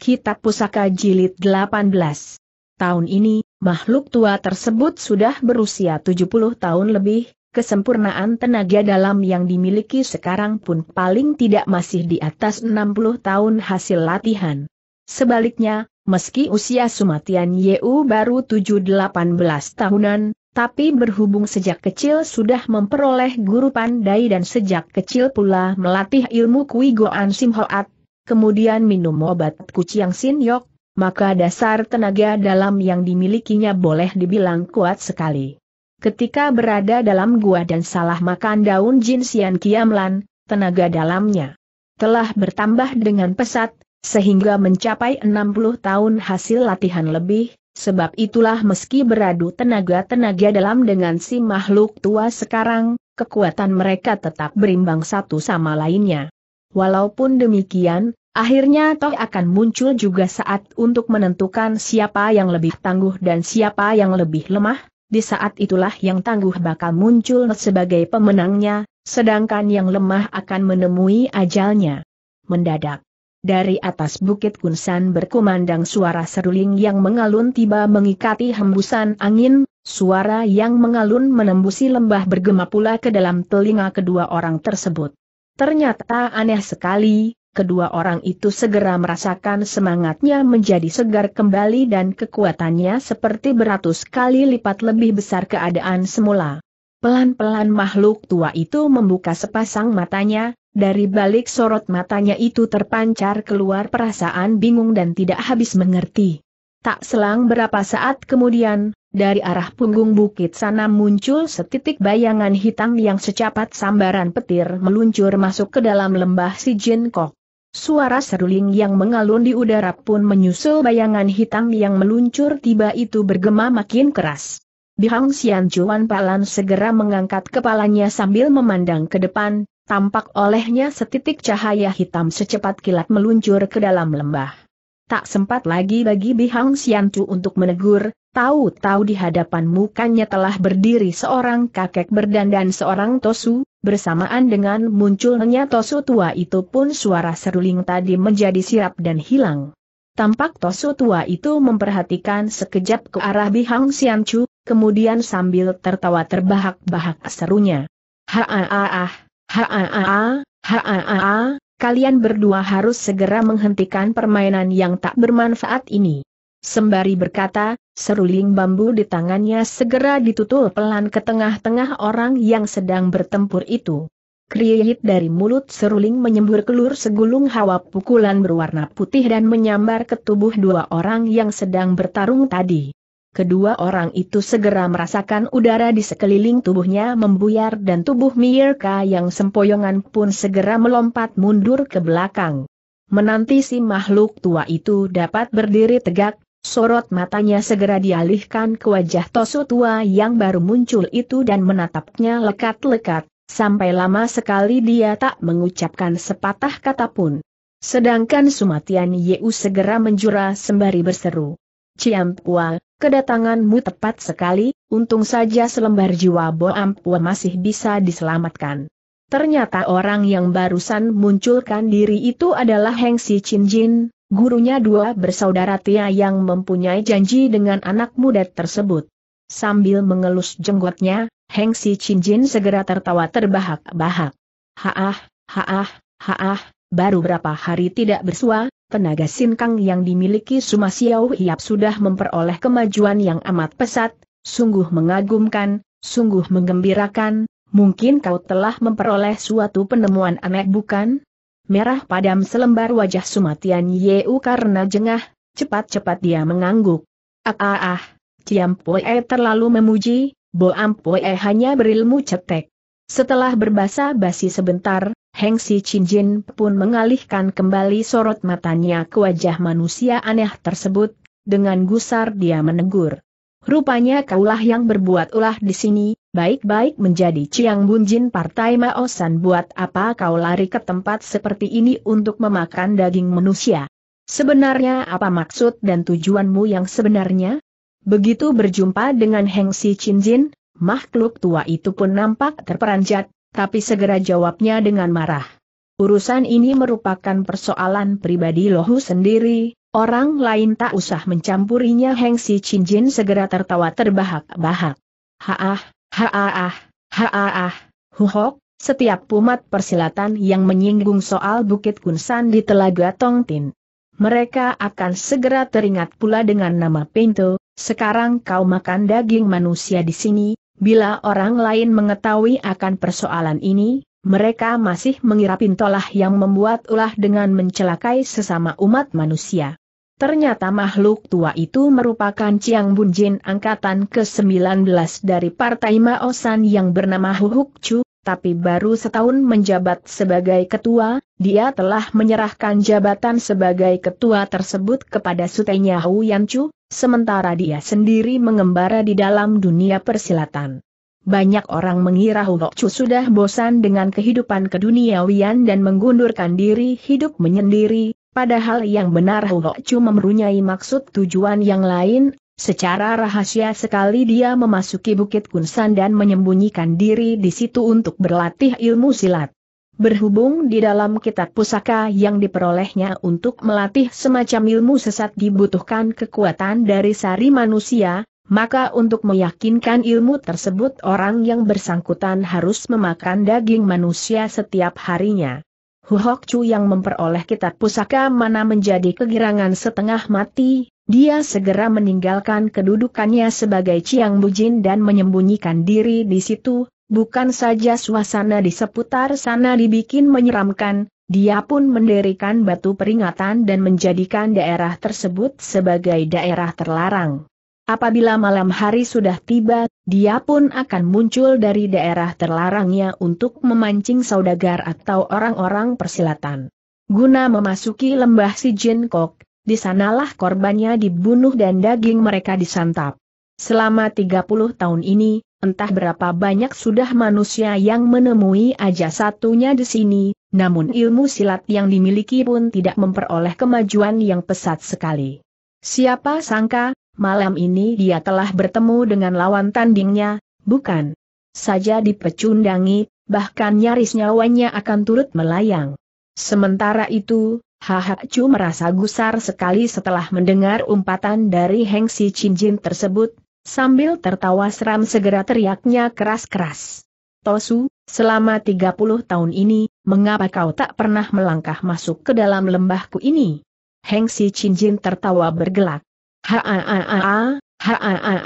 Kitab Pusaka Jilid 18. Tahun ini, makhluk tua tersebut sudah berusia 70 tahun lebih, kesempurnaan tenaga dalam yang dimiliki sekarang pun paling tidak masih di atas 60 tahun hasil latihan. Sebaliknya, meski usia Sumatian Yeu baru 7-18 tahunan, tapi berhubung sejak kecil sudah memperoleh guru pandai dan sejak kecil pula melatih ilmu Kui Goan Simhoat, kemudian minum obat kuciang sinyok, maka dasar tenaga dalam yang dimilikinya boleh dibilang kuat sekali. Ketika berada dalam gua dan salah makan daun jin sian kiamlan, tenaga dalamnya telah bertambah dengan pesat, sehingga mencapai 60 tahun hasil latihan lebih, sebab itulah meski beradu tenaga-tenaga dalam dengan si makhluk tua sekarang, kekuatan mereka tetap berimbang satu sama lainnya. Walaupun demikian, Akhirnya toh akan muncul juga saat untuk menentukan siapa yang lebih tangguh dan siapa yang lebih lemah, di saat itulah yang tangguh bakal muncul sebagai pemenangnya, sedangkan yang lemah akan menemui ajalnya. Mendadak. Dari atas bukit Kunsan berkumandang suara seruling yang mengalun tiba mengikati hembusan angin, suara yang mengalun menembusi lembah bergema pula ke dalam telinga kedua orang tersebut. Ternyata aneh sekali, kedua orang itu segera merasakan semangatnya menjadi segar kembali dan kekuatannya seperti beratus kali lipat lebih besar keadaan semula. Pelan-pelan makhluk tua itu membuka sepasang matanya, dari balik sorot matanya itu terpancar keluar perasaan bingung dan tidak habis mengerti. Tak selang berapa saat kemudian, dari arah punggung bukit sana muncul setitik bayangan hitam yang secapat sambaran petir meluncur masuk ke dalam lembah si Jin Kok. Suara seruling yang mengalun di udara pun menyusul bayangan hitam yang meluncur tiba itu bergema makin keras. Bihang Xian Juan Palan segera mengangkat kepalanya sambil memandang ke depan, tampak olehnya setitik cahaya hitam secepat kilat meluncur ke dalam lembah. Tak sempat lagi bagi Bihang Chu untuk menegur, Tahu-tahu di hadapan mukanya telah berdiri seorang kakek berdandan seorang tosu, bersamaan dengan munculnya tosu tua itu pun suara seruling tadi menjadi sirap dan hilang. Tampak tosu tua itu memperhatikan sekejap ke arah Bihang Siancu, kemudian sambil tertawa terbahak-bahak serunya. Ha-ah-ah, ha ah kalian berdua harus segera menghentikan permainan yang tak bermanfaat ini. Sembari berkata, seruling bambu di tangannya segera ditutul pelan ke tengah-tengah orang yang sedang bertempur itu. Kriyit dari mulut seruling menyembur keluar segulung hawa pukulan berwarna putih dan menyambar ke tubuh dua orang yang sedang bertarung tadi. Kedua orang itu segera merasakan udara di sekeliling tubuhnya membuyar dan tubuh Mirka yang sempoyongan pun segera melompat mundur ke belakang. Menanti si makhluk tua itu dapat berdiri tegak, sorot matanya segera dialihkan ke wajah Toso tua yang baru muncul itu dan menatapnya lekat-lekat, sampai lama sekali dia tak mengucapkan sepatah kata pun. Sedangkan Sumatian Yeu segera menjura sembari berseru. Ciampua, kedatanganmu tepat sekali, untung saja selembar jiwa Boampua masih bisa diselamatkan. Ternyata orang yang barusan munculkan diri itu adalah Heng Si Chin Jin, gurunya dua bersaudara Tia yang mempunyai janji dengan anak muda tersebut. Sambil mengelus jenggotnya, Heng Si segera tertawa terbahak-bahak. Haah, haah, haah, baru berapa hari tidak bersua, tenaga sinkang yang dimiliki Suma Xiao Hiap sudah memperoleh kemajuan yang amat pesat, sungguh mengagumkan, sungguh menggembirakan, mungkin kau telah memperoleh suatu penemuan aneh bukan? merah padam selembar wajah Sumatian Yeu karena jengah, cepat-cepat dia mengangguk. Ah ah ah, Ciam Poe terlalu memuji, Boam Poe hanya berilmu cetek. Setelah berbahasa basi sebentar, Heng Si Jin pun mengalihkan kembali sorot matanya ke wajah manusia aneh tersebut, dengan gusar dia menegur. Rupanya kaulah yang berbuat ulah di sini, baik-baik menjadi Ciang Bunjin Partai Maosan buat apa kau lari ke tempat seperti ini untuk memakan daging manusia. Sebenarnya apa maksud dan tujuanmu yang sebenarnya? Begitu berjumpa dengan Heng Si Jin, makhluk tua itu pun nampak terperanjat, tapi segera jawabnya dengan marah. Urusan ini merupakan persoalan pribadi Lohu sendiri, Orang lain tak usah mencampurinya Heng Si Chin Jin segera tertawa terbahak-bahak. Haah, haah, haah, huhok, setiap pumat persilatan yang menyinggung soal Bukit Kunsan di Telaga Tongtin. Mereka akan segera teringat pula dengan nama Pinto, sekarang kau makan daging manusia di sini, bila orang lain mengetahui akan persoalan ini, mereka masih mengira pintolah yang membuat ulah dengan mencelakai sesama umat manusia. Ternyata makhluk tua itu merupakan Chiang Bunjin angkatan ke-19 dari Partai Maosan yang bernama Huhuk Chu, tapi baru setahun menjabat sebagai ketua, dia telah menyerahkan jabatan sebagai ketua tersebut kepada sutenya Hu Yan Chu, sementara dia sendiri mengembara di dalam dunia persilatan. Banyak orang mengira Huk Chu sudah bosan dengan kehidupan keduniawian dan mengundurkan diri hidup menyendiri, Padahal yang benar Chu mempunyai maksud tujuan yang lain, secara rahasia sekali dia memasuki Bukit Kunsan dan menyembunyikan diri di situ untuk berlatih ilmu silat. Berhubung di dalam kitab pusaka yang diperolehnya untuk melatih semacam ilmu sesat dibutuhkan kekuatan dari sari manusia, maka untuk meyakinkan ilmu tersebut orang yang bersangkutan harus memakan daging manusia setiap harinya. Hu Hok Chu yang memperoleh kitab pusaka mana menjadi kegirangan setengah mati, dia segera meninggalkan kedudukannya sebagai Chiang Bujin dan menyembunyikan diri di situ, bukan saja suasana di seputar sana dibikin menyeramkan, dia pun mendirikan batu peringatan dan menjadikan daerah tersebut sebagai daerah terlarang. Apabila malam hari sudah tiba, dia pun akan muncul dari daerah terlarangnya untuk memancing saudagar atau orang-orang persilatan. Guna memasuki lembah si Jin Kok, di sanalah korbannya dibunuh dan daging mereka disantap. Selama 30 tahun ini, entah berapa banyak sudah manusia yang menemui aja satunya di sini, namun ilmu silat yang dimiliki pun tidak memperoleh kemajuan yang pesat sekali. Siapa sangka, Malam ini dia telah bertemu dengan lawan tandingnya, bukan saja dipecundangi, bahkan nyaris nyawanya akan turut melayang. Sementara itu, Haha Chu merasa gusar sekali setelah mendengar umpatan dari Heng Si Cinjin tersebut, sambil tertawa seram segera teriaknya keras-keras. Tosu, selama 30 tahun ini, mengapa kau tak pernah melangkah masuk ke dalam lembahku ini? Heng Si Cinjin tertawa bergelak ha a a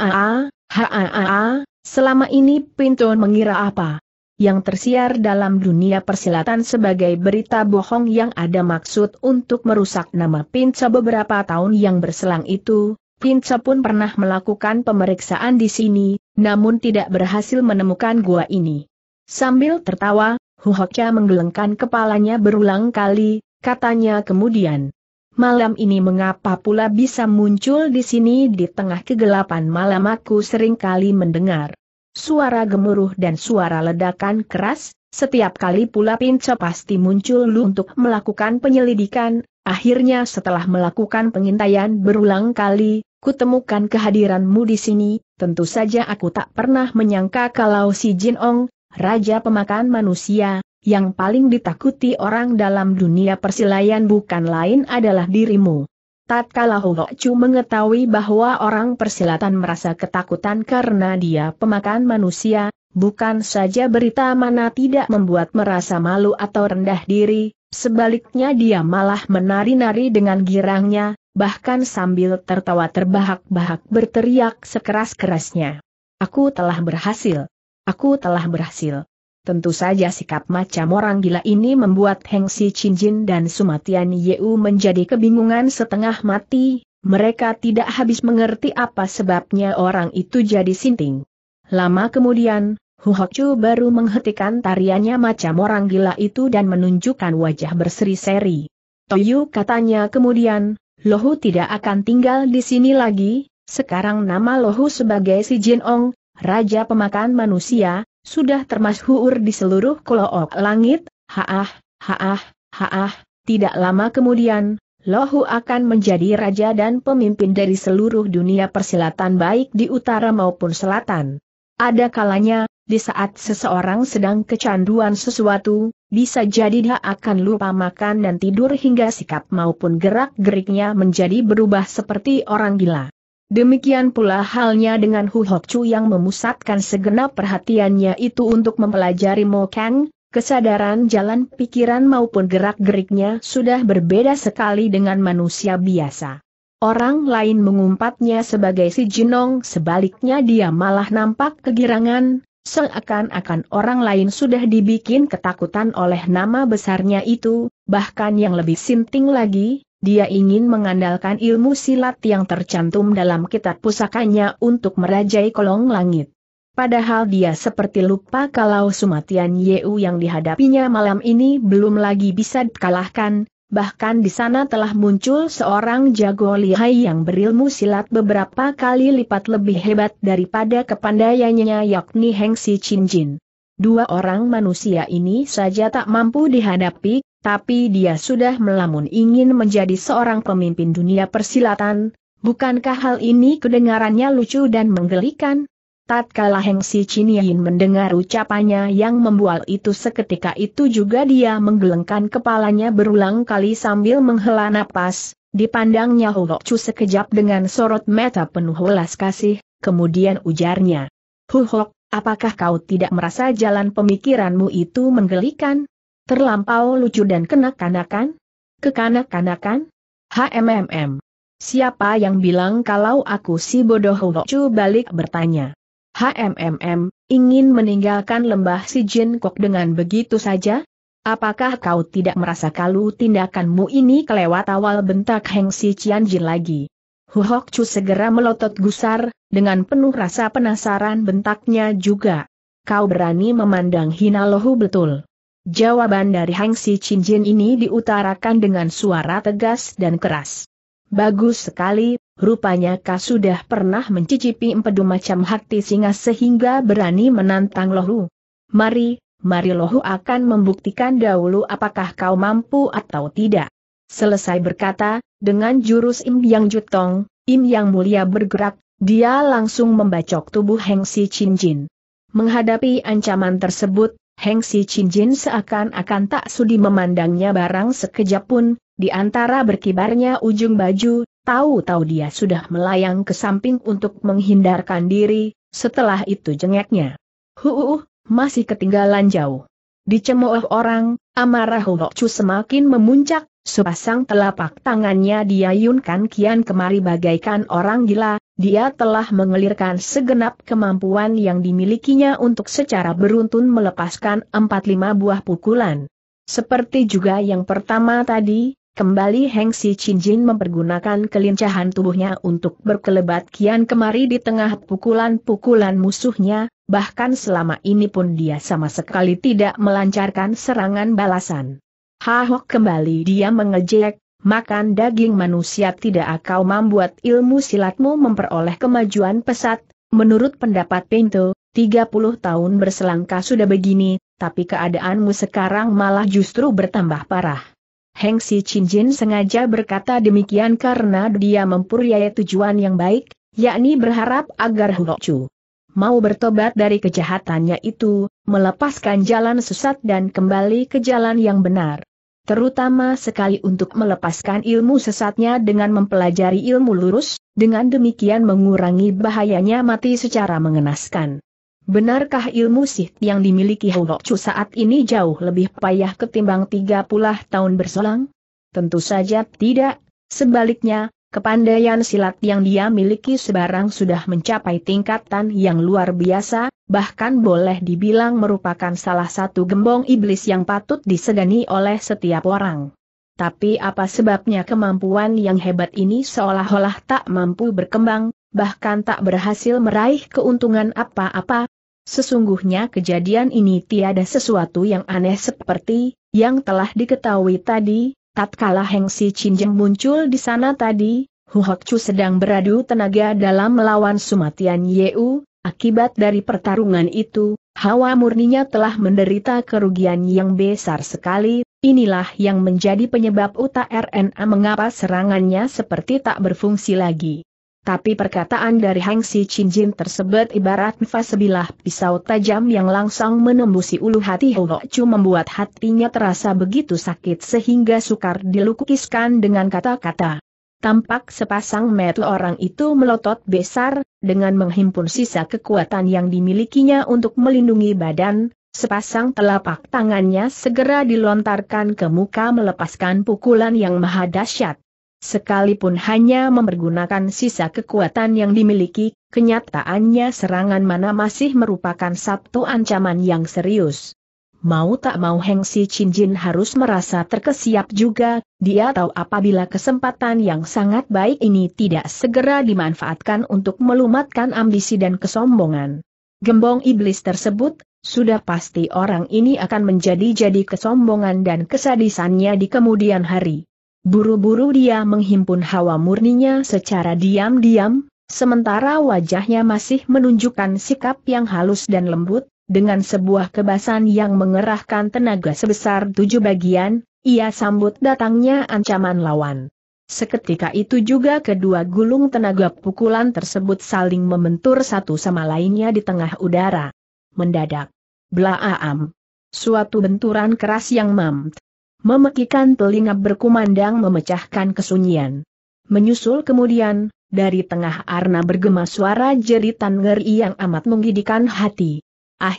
a a selama ini Pinton mengira apa? Yang tersiar dalam dunia persilatan sebagai berita bohong yang ada maksud untuk merusak nama Pinca beberapa tahun yang berselang itu, Pinca pun pernah melakukan pemeriksaan di sini, namun tidak berhasil menemukan gua ini. Sambil tertawa, Huhokya menggelengkan kepalanya berulang kali, katanya kemudian, malam ini mengapa pula bisa muncul di sini di tengah kegelapan malam aku sering kali mendengar suara gemuruh dan suara ledakan keras, setiap kali pula Pinco pasti muncul lu untuk melakukan penyelidikan, akhirnya setelah melakukan pengintaian berulang kali, kutemukan kehadiranmu di sini, tentu saja aku tak pernah menyangka kalau si Jin Ong, Raja Pemakan Manusia, yang paling ditakuti orang dalam dunia persilayan bukan lain adalah dirimu. Tatkala Chu mengetahui bahwa orang persilatan merasa ketakutan karena dia pemakan manusia, bukan saja berita mana tidak membuat merasa malu atau rendah diri, sebaliknya dia malah menari-nari dengan girangnya, bahkan sambil tertawa terbahak-bahak berteriak sekeras-kerasnya. Aku telah berhasil. Aku telah berhasil. Tentu saja sikap macam orang gila ini membuat Heng Si Jin dan Sumatian Yeu menjadi kebingungan setengah mati, mereka tidak habis mengerti apa sebabnya orang itu jadi sinting. Lama kemudian, Hu Huhokcu baru menghentikan tariannya macam orang gila itu dan menunjukkan wajah berseri-seri. Toyu katanya kemudian, Lohu tidak akan tinggal di sini lagi, sekarang nama Lohu sebagai si Jin Ong, Raja Pemakan Manusia, sudah termasyhur di seluruh kolok langit, haah, haah, haah, tidak lama kemudian, Lohu akan menjadi raja dan pemimpin dari seluruh dunia persilatan baik di utara maupun selatan. Ada kalanya, di saat seseorang sedang kecanduan sesuatu, bisa jadi dia akan lupa makan dan tidur hingga sikap maupun gerak-geriknya menjadi berubah seperti orang gila. Demikian pula halnya dengan Hu Hok Chu yang memusatkan segenap perhatiannya itu untuk mempelajari Mo Kang, kesadaran jalan pikiran maupun gerak-geriknya sudah berbeda sekali dengan manusia biasa. Orang lain mengumpatnya sebagai si Jinong sebaliknya dia malah nampak kegirangan, seakan-akan orang lain sudah dibikin ketakutan oleh nama besarnya itu, bahkan yang lebih sinting lagi, dia ingin mengandalkan ilmu silat yang tercantum dalam kitab pusakanya untuk merajai kolong langit. Padahal dia seperti lupa kalau Sumatian Yeu yang dihadapinya malam ini belum lagi bisa dikalahkan, bahkan di sana telah muncul seorang jago lihai yang berilmu silat beberapa kali lipat lebih hebat daripada kepandaiannya yakni Heng Si Chin Jin. Dua orang manusia ini saja tak mampu dihadapi, tapi dia sudah melamun ingin menjadi seorang pemimpin dunia persilatan, bukankah hal ini kedengarannya lucu dan menggelikan? Tatkala Heng Si Yin mendengar ucapannya yang membual itu seketika itu juga dia menggelengkan kepalanya berulang kali sambil menghela napas, dipandangnya Hulok Chu sekejap dengan sorot mata penuh welas kasih, kemudian ujarnya. Hulok, apakah kau tidak merasa jalan pemikiranmu itu menggelikan? Terlampau lucu dan kenak-kanakan? Kekanak-kanakan? HMMM. Siapa yang bilang kalau aku si bodoh lucu balik bertanya. HMMM, ingin meninggalkan lembah si Jin Kok dengan begitu saja? Apakah kau tidak merasa kalau tindakanmu ini kelewat awal bentak Heng Si Cian Jin lagi? Huhok Chu segera melotot gusar, dengan penuh rasa penasaran bentaknya juga. Kau berani memandang hina lohu betul. Jawaban dari Hang Si Chin Jin ini diutarakan dengan suara tegas dan keras. Bagus sekali, rupanya kau sudah pernah mencicipi empedu macam hakti singa sehingga berani menantang lohu. Mari, mari lohu akan membuktikan dahulu apakah kau mampu atau tidak. Selesai berkata, dengan jurus Im Yang Jutong, Im Yang Mulia bergerak, dia langsung membacok tubuh Heng Si Chin Jin. Menghadapi ancaman tersebut, Heng Si seakan-akan tak sudi memandangnya barang sekejap pun, di antara berkibarnya ujung baju, tahu-tahu dia sudah melayang ke samping untuk menghindarkan diri, setelah itu jengeknya. Huuuh, masih ketinggalan jauh. Dicemooh orang, amarah Hok semakin memuncak, sepasang telapak tangannya diayunkan kian kemari bagaikan orang gila, dia telah mengelirkan segenap kemampuan yang dimilikinya untuk secara beruntun melepaskan 4-5 buah pukulan. Seperti juga yang pertama tadi, kembali Heng Si Chin Jin mempergunakan kelincahan tubuhnya untuk berkelebat kian kemari di tengah pukulan-pukulan musuhnya, bahkan selama ini pun dia sama sekali tidak melancarkan serangan balasan. Hok kembali dia mengejek, makan daging manusia tidak akan membuat ilmu silatmu memperoleh kemajuan pesat, menurut pendapat Pinto, 30 tahun berselangkah sudah begini, tapi keadaanmu sekarang malah justru bertambah parah. Heng Si Jin sengaja berkata demikian karena dia mempunyai tujuan yang baik, yakni berharap agar Hulok Chu mau bertobat dari kejahatannya itu, melepaskan jalan sesat dan kembali ke jalan yang benar terutama sekali untuk melepaskan ilmu sesatnya dengan mempelajari ilmu lurus, dengan demikian mengurangi bahayanya mati secara mengenaskan. Benarkah ilmu sih yang dimiliki Chu saat ini jauh lebih payah ketimbang 30 tahun berselang? Tentu saja tidak, sebaliknya, kepandaian silat yang dia miliki sebarang sudah mencapai tingkatan yang luar biasa, bahkan boleh dibilang merupakan salah satu gembong iblis yang patut disegani oleh setiap orang. Tapi apa sebabnya kemampuan yang hebat ini seolah-olah tak mampu berkembang, bahkan tak berhasil meraih keuntungan apa-apa? Sesungguhnya kejadian ini tiada sesuatu yang aneh seperti yang telah diketahui tadi, tatkala Heng Si Chinjeng muncul di sana tadi, Hok Chu sedang beradu tenaga dalam melawan Sumatian Yeu, Akibat dari pertarungan itu, hawa murninya telah menderita kerugian yang besar sekali, inilah yang menjadi penyebab uta RNA mengapa serangannya seperti tak berfungsi lagi. Tapi perkataan dari Hang Si Jin tersebut ibarat nafas sebilah pisau tajam yang langsung menembusi ulu hati Ho Chu membuat hatinya terasa begitu sakit sehingga sukar dilukiskan dengan kata-kata. Tampak sepasang metu orang itu melotot besar, dengan menghimpun sisa kekuatan yang dimilikinya untuk melindungi badan, sepasang telapak tangannya segera dilontarkan ke muka melepaskan pukulan yang maha dahsyat. Sekalipun hanya mempergunakan sisa kekuatan yang dimiliki, kenyataannya serangan mana masih merupakan satu ancaman yang serius mau tak mau Heng Si Chin Jin harus merasa terkesiap juga, dia tahu apabila kesempatan yang sangat baik ini tidak segera dimanfaatkan untuk melumatkan ambisi dan kesombongan. Gembong iblis tersebut, sudah pasti orang ini akan menjadi-jadi kesombongan dan kesadisannya di kemudian hari. Buru-buru dia menghimpun hawa murninya secara diam-diam, sementara wajahnya masih menunjukkan sikap yang halus dan lembut, dengan sebuah kebasan yang mengerahkan tenaga sebesar tujuh bagian, ia sambut datangnya ancaman lawan. Seketika itu juga kedua gulung tenaga pukulan tersebut saling membentur satu sama lainnya di tengah udara. Mendadak. Blaam. Suatu benturan keras yang mamt. Memekikan telinga berkumandang memecahkan kesunyian. Menyusul kemudian, dari tengah arna bergema suara jeritan ngeri yang amat menggidikan hati. Ah,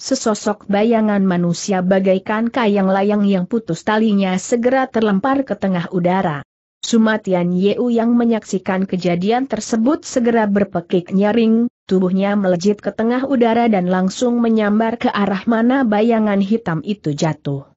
sesosok bayangan manusia bagaikan kayang layang yang putus talinya segera terlempar ke tengah udara. Sumatian Yeu yang menyaksikan kejadian tersebut segera berpekik nyaring, tubuhnya melejit ke tengah udara dan langsung menyambar ke arah mana bayangan hitam itu jatuh.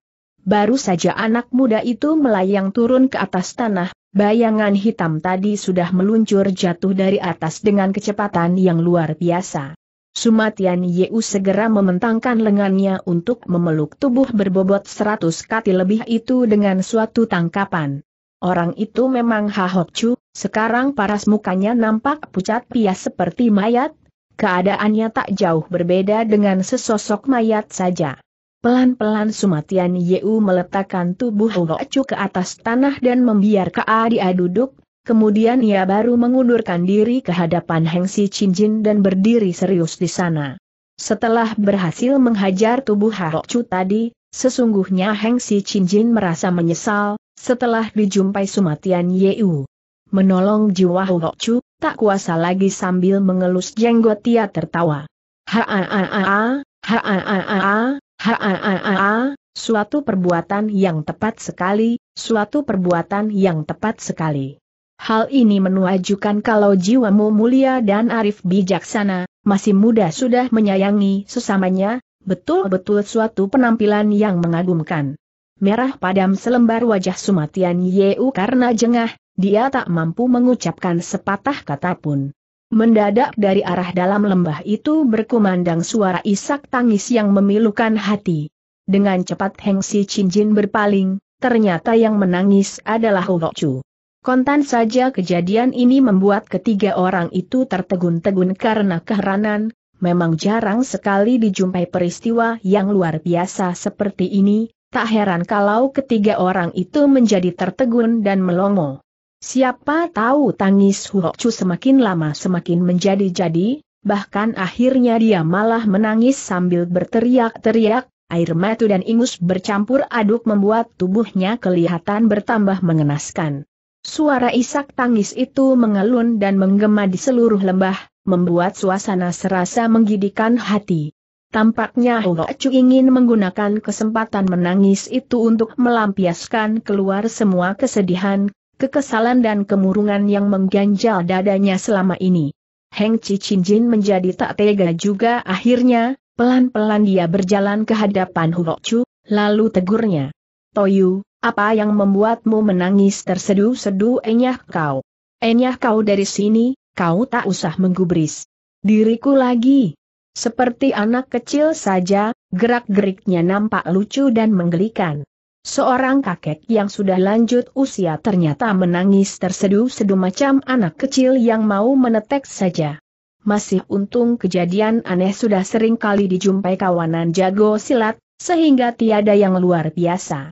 Baru saja anak muda itu melayang turun ke atas tanah, bayangan hitam tadi sudah meluncur jatuh dari atas dengan kecepatan yang luar biasa. Sumatian Yeu segera mementangkan lengannya untuk memeluk tubuh berbobot seratus kati lebih itu dengan suatu tangkapan. Orang itu memang Hahokcu, sekarang paras mukanya nampak pucat pias seperti mayat, keadaannya tak jauh berbeda dengan sesosok mayat saja. Pelan-pelan Sumatian Yeu meletakkan tubuh Hahokcu ke atas tanah dan membiarkan Kaa dia duduk kemudian ia baru mengundurkan diri ke hadapan Heng Si Jin dan berdiri serius di sana. Setelah berhasil menghajar tubuh Harok Chu tadi, sesungguhnya Heng Si Jin merasa menyesal, setelah dijumpai Sumatian Yeu. Menolong jiwa Harok Chu, tak kuasa lagi sambil mengelus jenggot ia tertawa. Ha-a-a-a, ha-a-a-a, ha-a-a-a, suatu perbuatan yang tepat sekali, suatu perbuatan yang tepat sekali. Hal ini menuajukan kalau jiwamu mulia dan arif bijaksana, masih muda sudah menyayangi sesamanya, betul-betul suatu penampilan yang mengagumkan. Merah padam selembar wajah Sumatian Yeu karena jengah, dia tak mampu mengucapkan sepatah kata pun. Mendadak dari arah dalam lembah itu berkumandang suara isak tangis yang memilukan hati. Dengan cepat Heng Si Chinjin berpaling, ternyata yang menangis adalah Hou Chu. Kontan saja kejadian ini membuat ketiga orang itu tertegun-tegun karena keheranan, memang jarang sekali dijumpai peristiwa yang luar biasa seperti ini, tak heran kalau ketiga orang itu menjadi tertegun dan melongo. Siapa tahu tangis Huokcu semakin lama semakin menjadi-jadi, bahkan akhirnya dia malah menangis sambil berteriak-teriak, air mata dan ingus bercampur aduk membuat tubuhnya kelihatan bertambah mengenaskan. Suara isak tangis itu mengelun dan menggema di seluruh lembah, membuat suasana serasa menggidikan hati. Tampaknya Chu ingin menggunakan kesempatan menangis itu untuk melampiaskan keluar semua kesedihan, kekesalan dan kemurungan yang mengganjal dadanya selama ini. Heng Cicin Jin menjadi tak tega juga akhirnya, pelan-pelan dia berjalan ke hadapan Chu, lalu tegurnya. Toyu, apa yang membuatmu menangis terseduh-seduh enyah kau? Enyah kau dari sini, kau tak usah menggubris. Diriku lagi. Seperti anak kecil saja, gerak-geriknya nampak lucu dan menggelikan. Seorang kakek yang sudah lanjut usia ternyata menangis terseduh-seduh macam anak kecil yang mau menetek saja. Masih untung kejadian aneh sudah sering kali dijumpai kawanan jago silat, sehingga tiada yang luar biasa.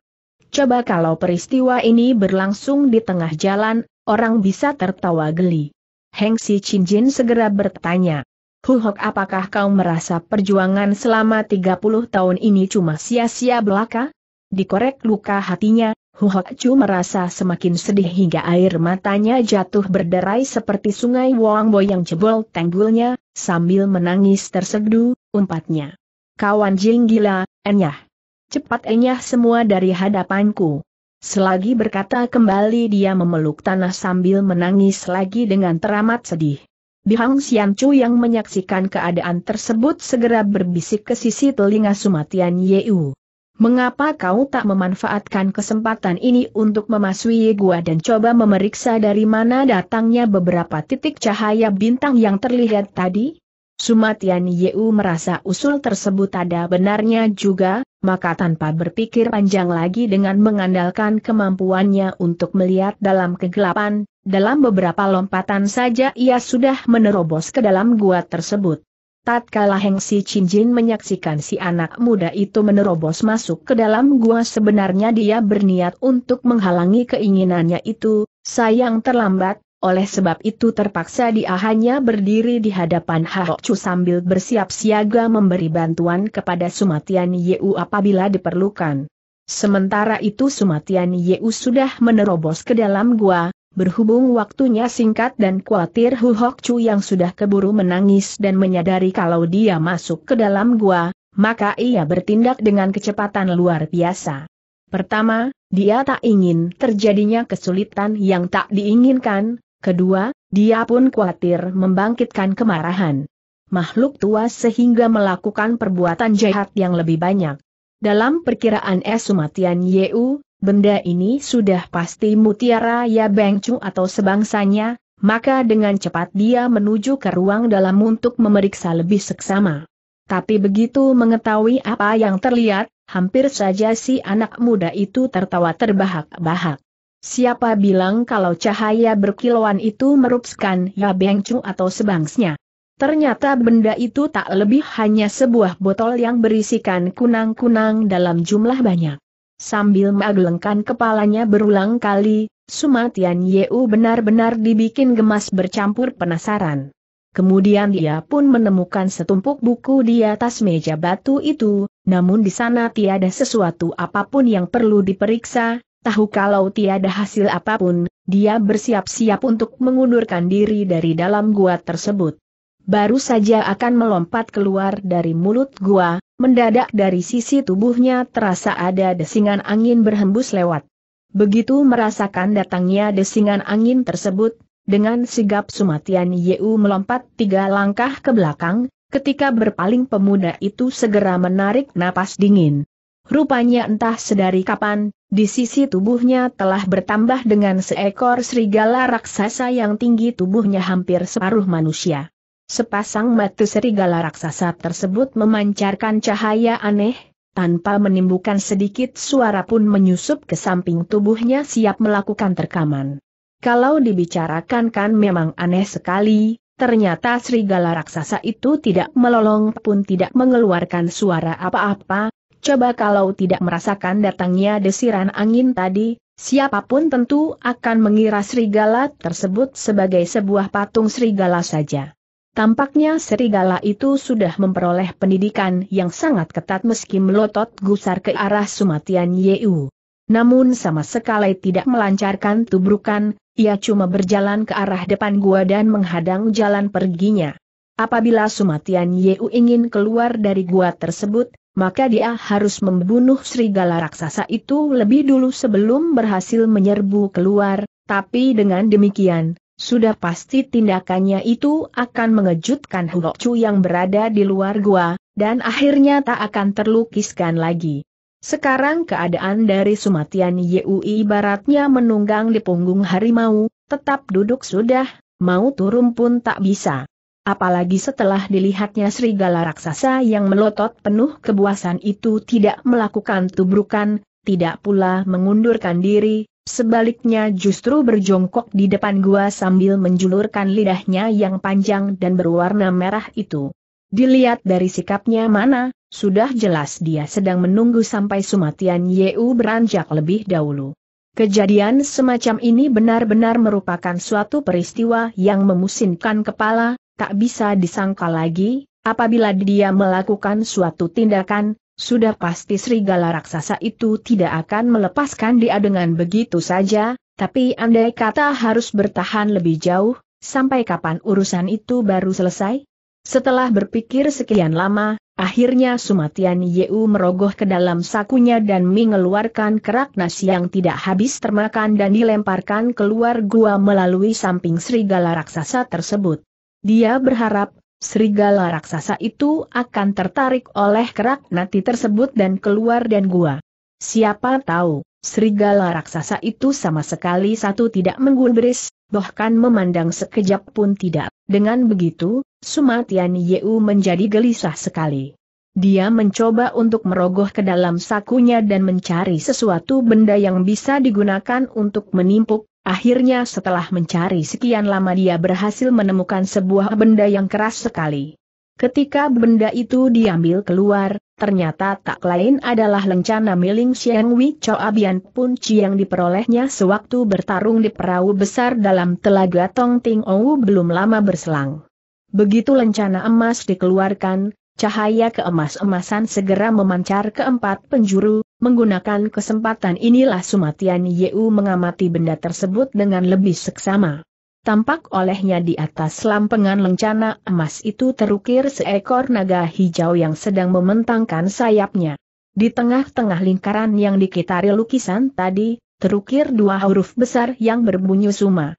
Coba kalau peristiwa ini berlangsung di tengah jalan, orang bisa tertawa geli. Heng Si Chin Jin segera bertanya, Huhok apakah kau merasa perjuangan selama 30 tahun ini cuma sia-sia belaka? Dikorek luka hatinya, Huhok Chu merasa semakin sedih hingga air matanya jatuh berderai seperti sungai Wangbo yang jebol tanggulnya, sambil menangis tersedu, umpatnya. Kawan Jing gila, enyah cepat enyah semua dari hadapanku. Selagi berkata kembali dia memeluk tanah sambil menangis lagi dengan teramat sedih. Bihang Chu yang menyaksikan keadaan tersebut segera berbisik ke sisi telinga Sumatian Yeu. Mengapa kau tak memanfaatkan kesempatan ini untuk memasuki gua dan coba memeriksa dari mana datangnya beberapa titik cahaya bintang yang terlihat tadi? Sumatian Yeu merasa usul tersebut ada benarnya juga, maka tanpa berpikir panjang lagi dengan mengandalkan kemampuannya untuk melihat dalam kegelapan, dalam beberapa lompatan saja ia sudah menerobos ke dalam gua tersebut. Tatkala Heng Si Jin menyaksikan si anak muda itu menerobos masuk ke dalam gua sebenarnya dia berniat untuk menghalangi keinginannya itu, sayang terlambat, oleh sebab itu terpaksa dia hanya berdiri di hadapan Hachu sambil bersiap siaga memberi bantuan kepada Sumatian Yeu apabila diperlukan. Sementara itu Sumatian Yeu sudah menerobos ke dalam gua, berhubung waktunya singkat dan khawatir Hu Hokcu yang sudah keburu menangis dan menyadari kalau dia masuk ke dalam gua, maka ia bertindak dengan kecepatan luar biasa. Pertama, dia tak ingin terjadinya kesulitan yang tak diinginkan, Kedua, dia pun khawatir membangkitkan kemarahan makhluk tua sehingga melakukan perbuatan jahat yang lebih banyak. Dalam perkiraan esumatian Yeu, benda ini sudah pasti mutiara Ya Bengcu atau sebangsanya, maka dengan cepat dia menuju ke ruang dalam untuk memeriksa lebih seksama. Tapi begitu mengetahui apa yang terlihat, hampir saja si anak muda itu tertawa terbahak-bahak. Siapa bilang kalau cahaya berkilauan itu merupskan Ya Beng atau sebangsnya? Ternyata benda itu tak lebih hanya sebuah botol yang berisikan kunang-kunang dalam jumlah banyak. Sambil menggelengkan kepalanya berulang kali, Sumatian Yeu benar-benar dibikin gemas bercampur penasaran. Kemudian dia pun menemukan setumpuk buku di atas meja batu itu, namun di sana tiada sesuatu apapun yang perlu diperiksa, tahu kalau tiada hasil apapun, dia bersiap-siap untuk mengundurkan diri dari dalam gua tersebut. Baru saja akan melompat keluar dari mulut gua, mendadak dari sisi tubuhnya terasa ada desingan angin berhembus lewat. Begitu merasakan datangnya desingan angin tersebut, dengan sigap sumatian Yeu melompat tiga langkah ke belakang, ketika berpaling pemuda itu segera menarik napas dingin. Rupanya entah sedari kapan, di sisi tubuhnya telah bertambah dengan seekor serigala raksasa yang tinggi tubuhnya hampir separuh manusia. Sepasang mata serigala raksasa tersebut memancarkan cahaya aneh, tanpa menimbulkan sedikit suara pun menyusup ke samping tubuhnya siap melakukan terkaman. Kalau dibicarakan kan memang aneh sekali, ternyata serigala raksasa itu tidak melolong pun tidak mengeluarkan suara apa-apa, Coba kalau tidak merasakan datangnya desiran angin tadi, siapapun tentu akan mengira serigala tersebut sebagai sebuah patung serigala saja. Tampaknya serigala itu sudah memperoleh pendidikan yang sangat ketat meski melotot gusar ke arah Sumatian Yeu. Namun sama sekali tidak melancarkan tubrukan, ia cuma berjalan ke arah depan gua dan menghadang jalan perginya. Apabila Sumatian Yeu ingin keluar dari gua tersebut, maka dia harus membunuh serigala raksasa itu lebih dulu sebelum berhasil menyerbu keluar, tapi dengan demikian, sudah pasti tindakannya itu akan mengejutkan Hulokcu yang berada di luar gua, dan akhirnya tak akan terlukiskan lagi. Sekarang keadaan dari Sumatian Yui ibaratnya menunggang di punggung harimau, tetap duduk sudah, mau turun pun tak bisa. Apalagi setelah dilihatnya serigala raksasa yang melotot penuh kebuasan itu tidak melakukan tubrukan, tidak pula mengundurkan diri, sebaliknya justru berjongkok di depan gua sambil menjulurkan lidahnya yang panjang dan berwarna merah itu. Dilihat dari sikapnya mana, sudah jelas dia sedang menunggu sampai Sumatian Yeu beranjak lebih dahulu. Kejadian semacam ini benar-benar merupakan suatu peristiwa yang memusinkan kepala, tak bisa disangka lagi, apabila dia melakukan suatu tindakan, sudah pasti serigala raksasa itu tidak akan melepaskan dia dengan begitu saja, tapi andai kata harus bertahan lebih jauh, sampai kapan urusan itu baru selesai? Setelah berpikir sekian lama, akhirnya Sumatian Yeu merogoh ke dalam sakunya dan mengeluarkan kerak nasi yang tidak habis termakan dan dilemparkan keluar gua melalui samping serigala raksasa tersebut. Dia berharap, serigala raksasa itu akan tertarik oleh kerak nati tersebut dan keluar dan gua. Siapa tahu, serigala raksasa itu sama sekali satu tidak menggubris, bahkan memandang sekejap pun tidak. Dengan begitu, Sumatian Yeu menjadi gelisah sekali. Dia mencoba untuk merogoh ke dalam sakunya dan mencari sesuatu benda yang bisa digunakan untuk menimpuk, Akhirnya setelah mencari sekian lama dia berhasil menemukan sebuah benda yang keras sekali. Ketika benda itu diambil keluar, ternyata tak lain adalah lencana miling Xiang Wei Abian Pun Chi yang diperolehnya sewaktu bertarung di perahu besar dalam telaga Tong Ting Ou belum lama berselang. Begitu lencana emas dikeluarkan, Cahaya keemas-emasan segera memancar ke empat penjuru, menggunakan kesempatan inilah Sumatian Yeu mengamati benda tersebut dengan lebih seksama. Tampak olehnya di atas lampengan lencana emas itu terukir seekor naga hijau yang sedang mementangkan sayapnya. Di tengah-tengah lingkaran yang dikitari lukisan tadi, terukir dua huruf besar yang berbunyi Suma.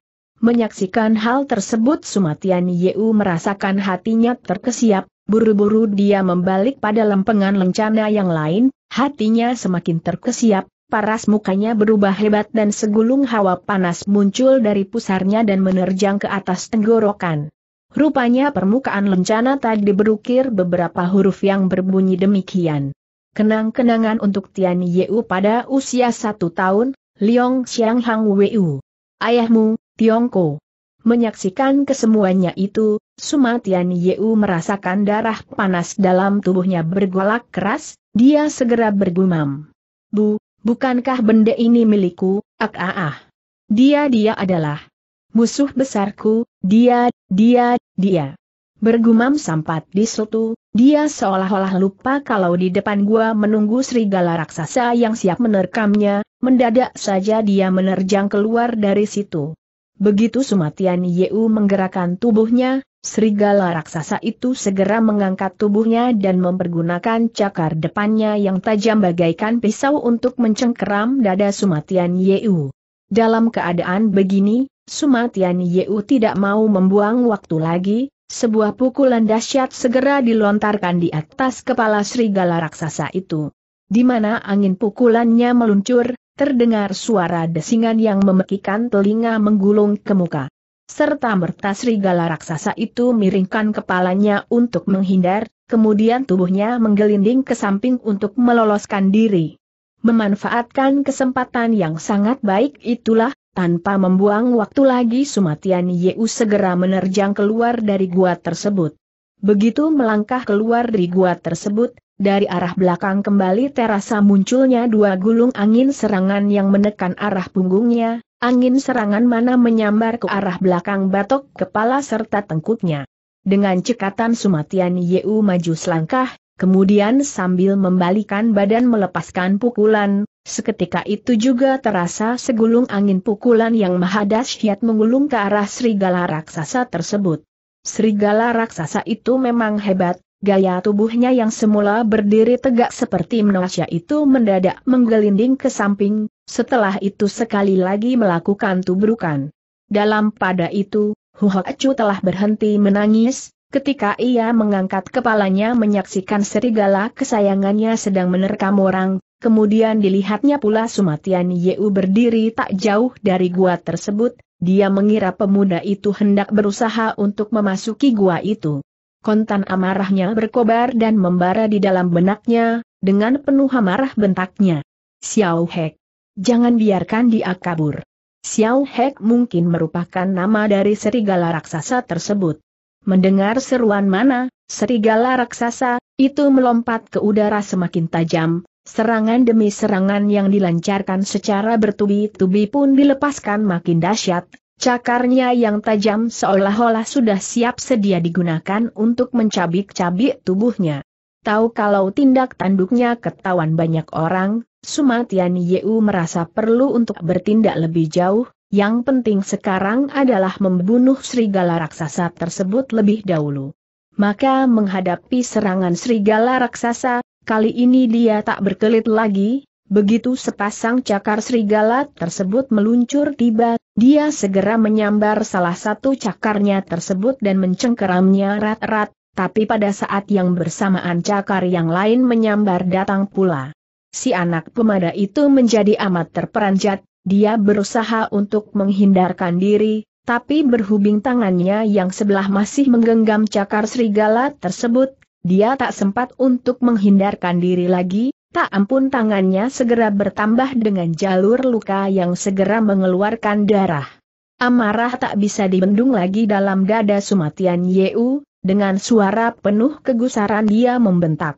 Menyaksikan hal tersebut Sumatian Yeu merasakan hatinya terkesiap, buru-buru dia membalik pada lempengan lencana yang lain, hatinya semakin terkesiap, paras mukanya berubah hebat dan segulung hawa panas muncul dari pusarnya dan menerjang ke atas tenggorokan. Rupanya permukaan lencana tadi berukir beberapa huruf yang berbunyi demikian. Kenang-kenangan untuk Tian Yeu pada usia satu tahun, Liong Xiang Hang Wu. Ayahmu, Tiongko. Menyaksikan kesemuanya itu, Sumatian Yeu merasakan darah panas dalam tubuhnya bergolak keras, dia segera bergumam. Bu, bukankah benda ini milikku, ak ah, ah ah. Dia dia adalah musuh besarku, dia, dia, dia. Bergumam sampat di situ, dia seolah-olah lupa kalau di depan gua menunggu serigala raksasa yang siap menerkamnya, mendadak saja dia menerjang keluar dari situ. Begitu Sumatian Yeu menggerakkan tubuhnya, serigala raksasa itu segera mengangkat tubuhnya dan mempergunakan cakar depannya yang tajam bagaikan pisau untuk mencengkeram dada Sumatian Yeu. Dalam keadaan begini, Sumatian Yeu tidak mau membuang waktu lagi, sebuah pukulan dahsyat segera dilontarkan di atas kepala serigala raksasa itu. Di mana angin pukulannya meluncur, terdengar suara desingan yang memekikan telinga menggulung ke muka. Serta merta serigala raksasa itu miringkan kepalanya untuk menghindar, kemudian tubuhnya menggelinding ke samping untuk meloloskan diri. Memanfaatkan kesempatan yang sangat baik itulah, tanpa membuang waktu lagi Sumatian Yeu segera menerjang keluar dari gua tersebut. Begitu melangkah keluar dari gua tersebut, dari arah belakang kembali terasa munculnya dua gulung angin serangan yang menekan arah punggungnya, angin serangan mana menyambar ke arah belakang batok kepala serta tengkuknya. Dengan cekatan Sumatian Yeu maju selangkah, kemudian sambil membalikan badan melepaskan pukulan, seketika itu juga terasa segulung angin pukulan yang mahadasyat menggulung ke arah serigala raksasa tersebut. Serigala raksasa itu memang hebat, Gaya tubuhnya yang semula berdiri tegak seperti menasya itu mendadak menggelinding ke samping, setelah itu sekali lagi melakukan tubrukan. Dalam pada itu, Huho Acu telah berhenti menangis, ketika ia mengangkat kepalanya menyaksikan serigala kesayangannya sedang menerkam orang, kemudian dilihatnya pula Sumatian Yeu berdiri tak jauh dari gua tersebut, dia mengira pemuda itu hendak berusaha untuk memasuki gua itu kontan amarahnya berkobar dan membara di dalam benaknya, dengan penuh amarah bentaknya. Xiao Hek. Jangan biarkan dia kabur. Xiao Hek mungkin merupakan nama dari serigala raksasa tersebut. Mendengar seruan mana, serigala raksasa, itu melompat ke udara semakin tajam, serangan demi serangan yang dilancarkan secara bertubi-tubi pun dilepaskan makin dahsyat, Cakarnya yang tajam seolah-olah sudah siap sedia digunakan untuk mencabik-cabik tubuhnya. Tahu kalau tindak tanduknya ketahuan banyak orang, Sumatian Yeu merasa perlu untuk bertindak lebih jauh, yang penting sekarang adalah membunuh serigala raksasa tersebut lebih dahulu. Maka menghadapi serangan serigala raksasa, kali ini dia tak berkelit lagi, Begitu sepasang cakar serigala tersebut meluncur tiba, dia segera menyambar salah satu cakarnya tersebut dan mencengkeramnya rat-rat, tapi pada saat yang bersamaan cakar yang lain menyambar datang pula. Si anak pemada itu menjadi amat terperanjat, dia berusaha untuk menghindarkan diri, tapi berhubung tangannya yang sebelah masih menggenggam cakar serigala tersebut, dia tak sempat untuk menghindarkan diri lagi, Tak ampun tangannya segera bertambah dengan jalur luka yang segera mengeluarkan darah. Amarah tak bisa dibendung lagi dalam dada Sumatian Yeu, dengan suara penuh kegusaran dia membentak.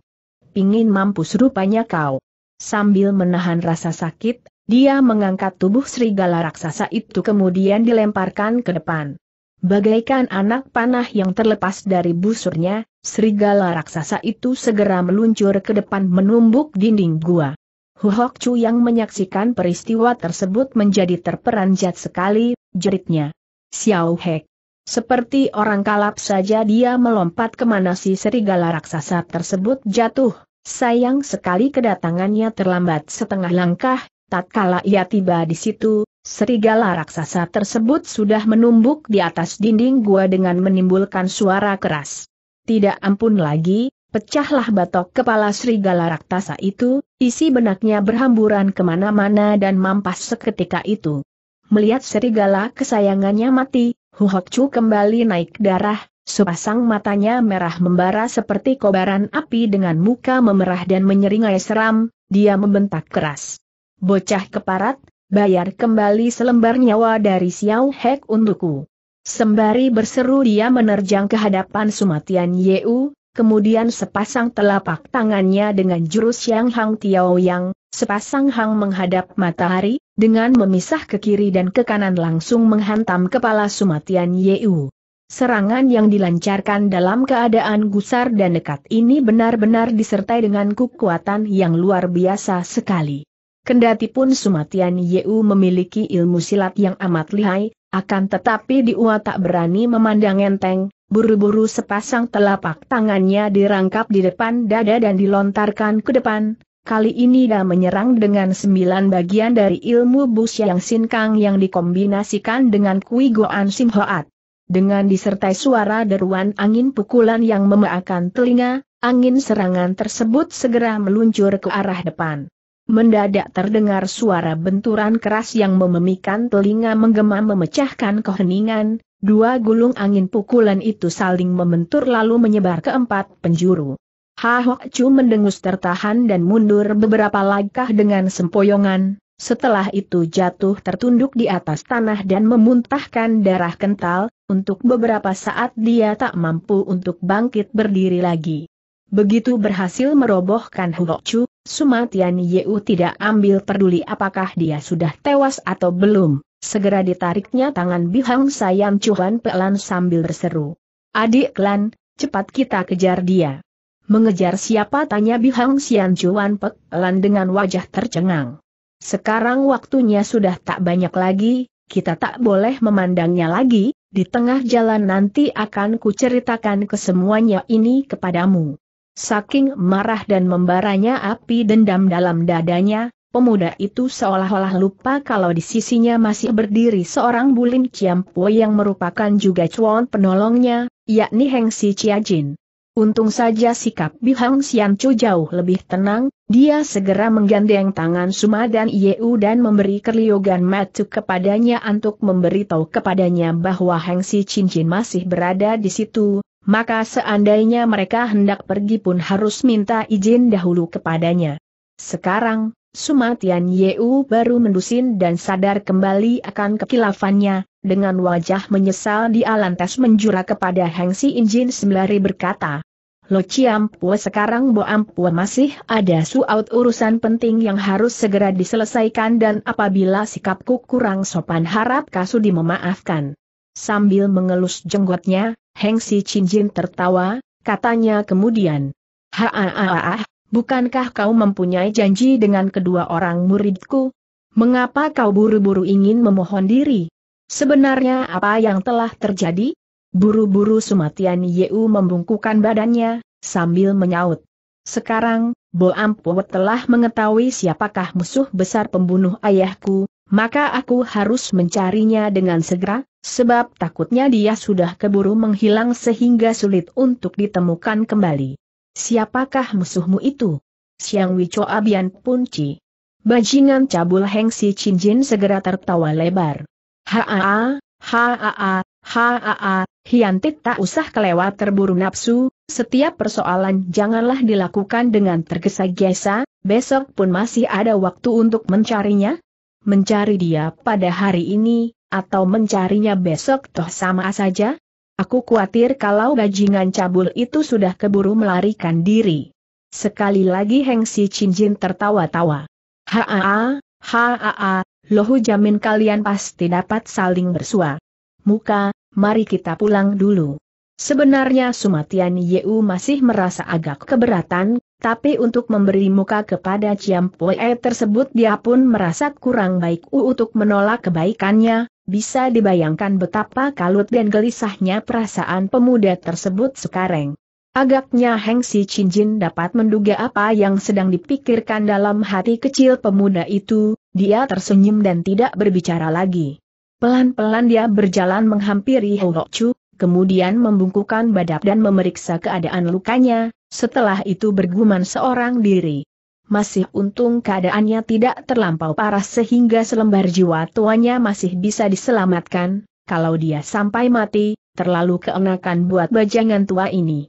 Pingin mampus rupanya kau. Sambil menahan rasa sakit, dia mengangkat tubuh serigala raksasa itu kemudian dilemparkan ke depan. Bagaikan anak panah yang terlepas dari busurnya, serigala raksasa itu segera meluncur ke depan menumbuk dinding gua. Huhok Chu yang menyaksikan peristiwa tersebut menjadi terperanjat sekali, jeritnya. Xiao Hek. Seperti orang kalap saja dia melompat kemana si serigala raksasa tersebut jatuh, sayang sekali kedatangannya terlambat setengah langkah, tatkala ia tiba di situ, Serigala raksasa tersebut sudah menumbuk di atas dinding gua dengan menimbulkan suara keras. Tidak ampun lagi, pecahlah batok kepala serigala raksasa itu, isi benaknya berhamburan kemana-mana dan mampas seketika itu. Melihat serigala kesayangannya mati, Hu Chu kembali naik darah, sepasang matanya merah membara seperti kobaran api dengan muka memerah dan menyeringai seram, dia membentak keras. Bocah keparat, bayar kembali selembar nyawa dari Xiao Hek untukku. Sembari berseru dia menerjang ke hadapan Sumatian Yeu, kemudian sepasang telapak tangannya dengan jurus yang Hang Tiao Yang, sepasang Hang menghadap matahari, dengan memisah ke kiri dan ke kanan langsung menghantam kepala Sumatian Yeu. Serangan yang dilancarkan dalam keadaan gusar dan dekat ini benar-benar disertai dengan kekuatan yang luar biasa sekali. Kendati pun Sumatian Yeu memiliki ilmu silat yang amat lihai, akan tetapi Diwa tak berani memandang enteng, buru-buru sepasang telapak tangannya dirangkap di depan dada dan dilontarkan ke depan. Kali ini dia menyerang dengan sembilan bagian dari ilmu busya yang Sinkang yang dikombinasikan dengan Kui Goan Simhoat. Dengan disertai suara deruan angin pukulan yang memeakan telinga, angin serangan tersebut segera meluncur ke arah depan. Mendadak terdengar suara benturan keras yang mememikan telinga menggema memecahkan keheningan, dua gulung angin pukulan itu saling membentur lalu menyebar ke empat penjuru. Hok Chu mendengus tertahan dan mundur beberapa langkah dengan sempoyongan, setelah itu jatuh tertunduk di atas tanah dan memuntahkan darah kental, untuk beberapa saat dia tak mampu untuk bangkit berdiri lagi. Begitu berhasil merobohkan Huokchu, Sumatian Yeu tidak ambil peduli apakah dia sudah tewas atau belum. Segera ditariknya tangan Bihang Sayam Chuan Pelan sambil berseru. Adik Lan, cepat kita kejar dia. Mengejar siapa tanya Bihang Sian Chuan Pelan dengan wajah tercengang. Sekarang waktunya sudah tak banyak lagi, kita tak boleh memandangnya lagi, di tengah jalan nanti akan kuceritakan kesemuanya ini kepadamu. Saking marah dan membaranya api dendam dalam dadanya, pemuda itu seolah-olah lupa kalau di sisinya masih berdiri seorang Bulim Ciampo yang merupakan juga cuan penolongnya, yakni Heng Si Jin. Untung saja sikap Bihang Siancu jauh lebih tenang, dia segera menggandeng tangan Suma dan Yeu dan memberi kerliogan matu kepadanya untuk memberitahu kepadanya bahwa Heng Si Cincin masih berada di situ, maka seandainya mereka hendak pergi pun harus minta izin dahulu kepadanya. Sekarang, Sumatian Yeu baru mendusin dan sadar kembali akan kekilafannya, dengan wajah menyesal di lantas menjura kepada Heng Si Injin sembari berkata, Lo Ciampua sekarang Bo Ampua masih ada suaut urusan penting yang harus segera diselesaikan dan apabila sikapku kurang sopan harap Kasudi memaafkan. Sambil mengelus jenggotnya, Heng Si Jin tertawa, katanya kemudian. Haaah, ah, ah, ah, bukankah kau mempunyai janji dengan kedua orang muridku? Mengapa kau buru-buru ingin memohon diri? Sebenarnya apa yang telah terjadi? Buru-buru Sumatian Yeu membungkukan badannya, sambil menyaut. Sekarang, Bo Ampo telah mengetahui siapakah musuh besar pembunuh ayahku, maka aku harus mencarinya dengan segera, sebab takutnya dia sudah keburu menghilang sehingga sulit untuk ditemukan kembali. Siapakah musuhmu itu? Siang Wicho Abian Punci. Bajingan cabul Hengsi Si segera tertawa lebar. Haa, haa, haa, hiantit tak usah kelewat terburu nafsu, setiap persoalan janganlah dilakukan dengan tergesa-gesa, besok pun masih ada waktu untuk mencarinya, Mencari dia pada hari ini, atau mencarinya besok toh sama saja? Aku khawatir kalau bajingan cabul itu sudah keburu melarikan diri. Sekali lagi Heng Si tertawa-tawa. Haa, haa, lohu jamin kalian pasti dapat saling bersua. Muka, mari kita pulang dulu. Sebenarnya Sumatian Yeu masih merasa agak keberatan, tapi untuk memberi muka kepada Ciam Poe tersebut dia pun merasa kurang baik untuk menolak kebaikannya, bisa dibayangkan betapa kalut dan gelisahnya perasaan pemuda tersebut sekarang. Agaknya Heng Si Jin dapat menduga apa yang sedang dipikirkan dalam hati kecil pemuda itu, dia tersenyum dan tidak berbicara lagi. Pelan-pelan dia berjalan menghampiri Ho Chu, kemudian membungkukan badak dan memeriksa keadaan lukanya, setelah itu bergumam seorang diri. Masih untung keadaannya tidak terlampau parah sehingga selembar jiwa tuanya masih bisa diselamatkan, kalau dia sampai mati, terlalu keenakan buat bajangan tua ini.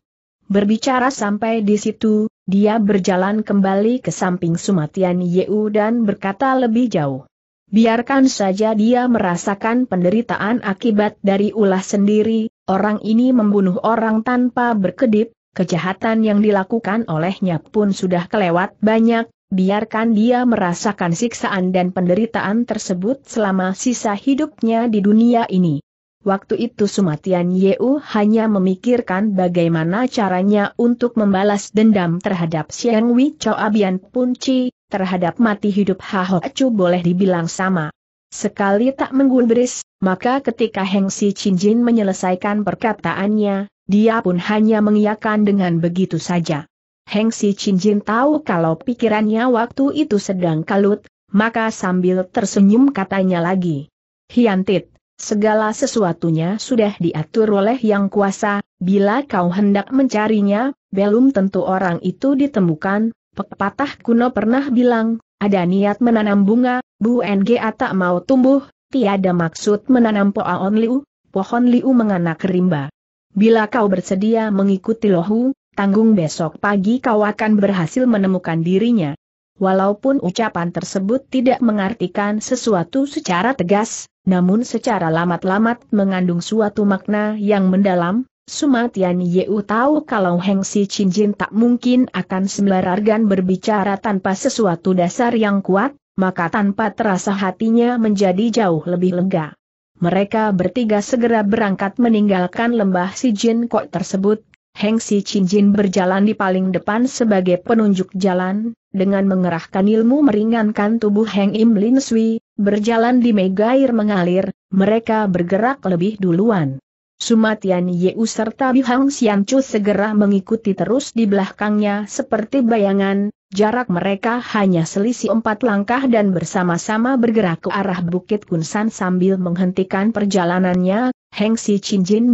Berbicara sampai di situ, dia berjalan kembali ke samping Sumatian Yeu dan berkata lebih jauh. Biarkan saja dia merasakan penderitaan akibat dari ulah sendiri, orang ini membunuh orang tanpa berkedip, kejahatan yang dilakukan olehnya pun sudah kelewat banyak, biarkan dia merasakan siksaan dan penderitaan tersebut selama sisa hidupnya di dunia ini. Waktu itu Sumatian Yeu hanya memikirkan bagaimana caranya untuk membalas dendam terhadap Xiang Wei pun Punci, terhadap mati hidup Haho Chu boleh dibilang sama. Sekali tak menggubris, maka ketika Heng Si menyelesaikan perkataannya, dia pun hanya mengiyakan dengan begitu saja. Heng Si tahu kalau pikirannya waktu itu sedang kalut, maka sambil tersenyum katanya lagi. Hiantit, segala sesuatunya sudah diatur oleh yang kuasa, bila kau hendak mencarinya, belum tentu orang itu ditemukan, Pepatah kuno pernah bilang, ada niat menanam bunga, Bu NGA tak mau tumbuh, tiada maksud menanam pohon liu, pohon liu menganak rimba. Bila kau bersedia mengikuti lohu, tanggung besok pagi kau akan berhasil menemukan dirinya. Walaupun ucapan tersebut tidak mengartikan sesuatu secara tegas, namun secara lamat-lamat mengandung suatu makna yang mendalam, Sumatian Yeu tahu kalau Heng Si tak mungkin akan sembarangan berbicara tanpa sesuatu dasar yang kuat, maka tanpa terasa hatinya menjadi jauh lebih lega. Mereka bertiga segera berangkat meninggalkan lembah Si Jin Kok tersebut. Heng Si berjalan di paling depan sebagai penunjuk jalan, dengan mengerahkan ilmu meringankan tubuh Heng Im Lin Sui, berjalan di mega air mengalir, mereka bergerak lebih duluan. Sumatian Yeu serta Bihang Xianchu segera mengikuti terus di belakangnya seperti bayangan, jarak mereka hanya selisih empat langkah dan bersama-sama bergerak ke arah Bukit Kunsan sambil menghentikan perjalanannya, Heng Si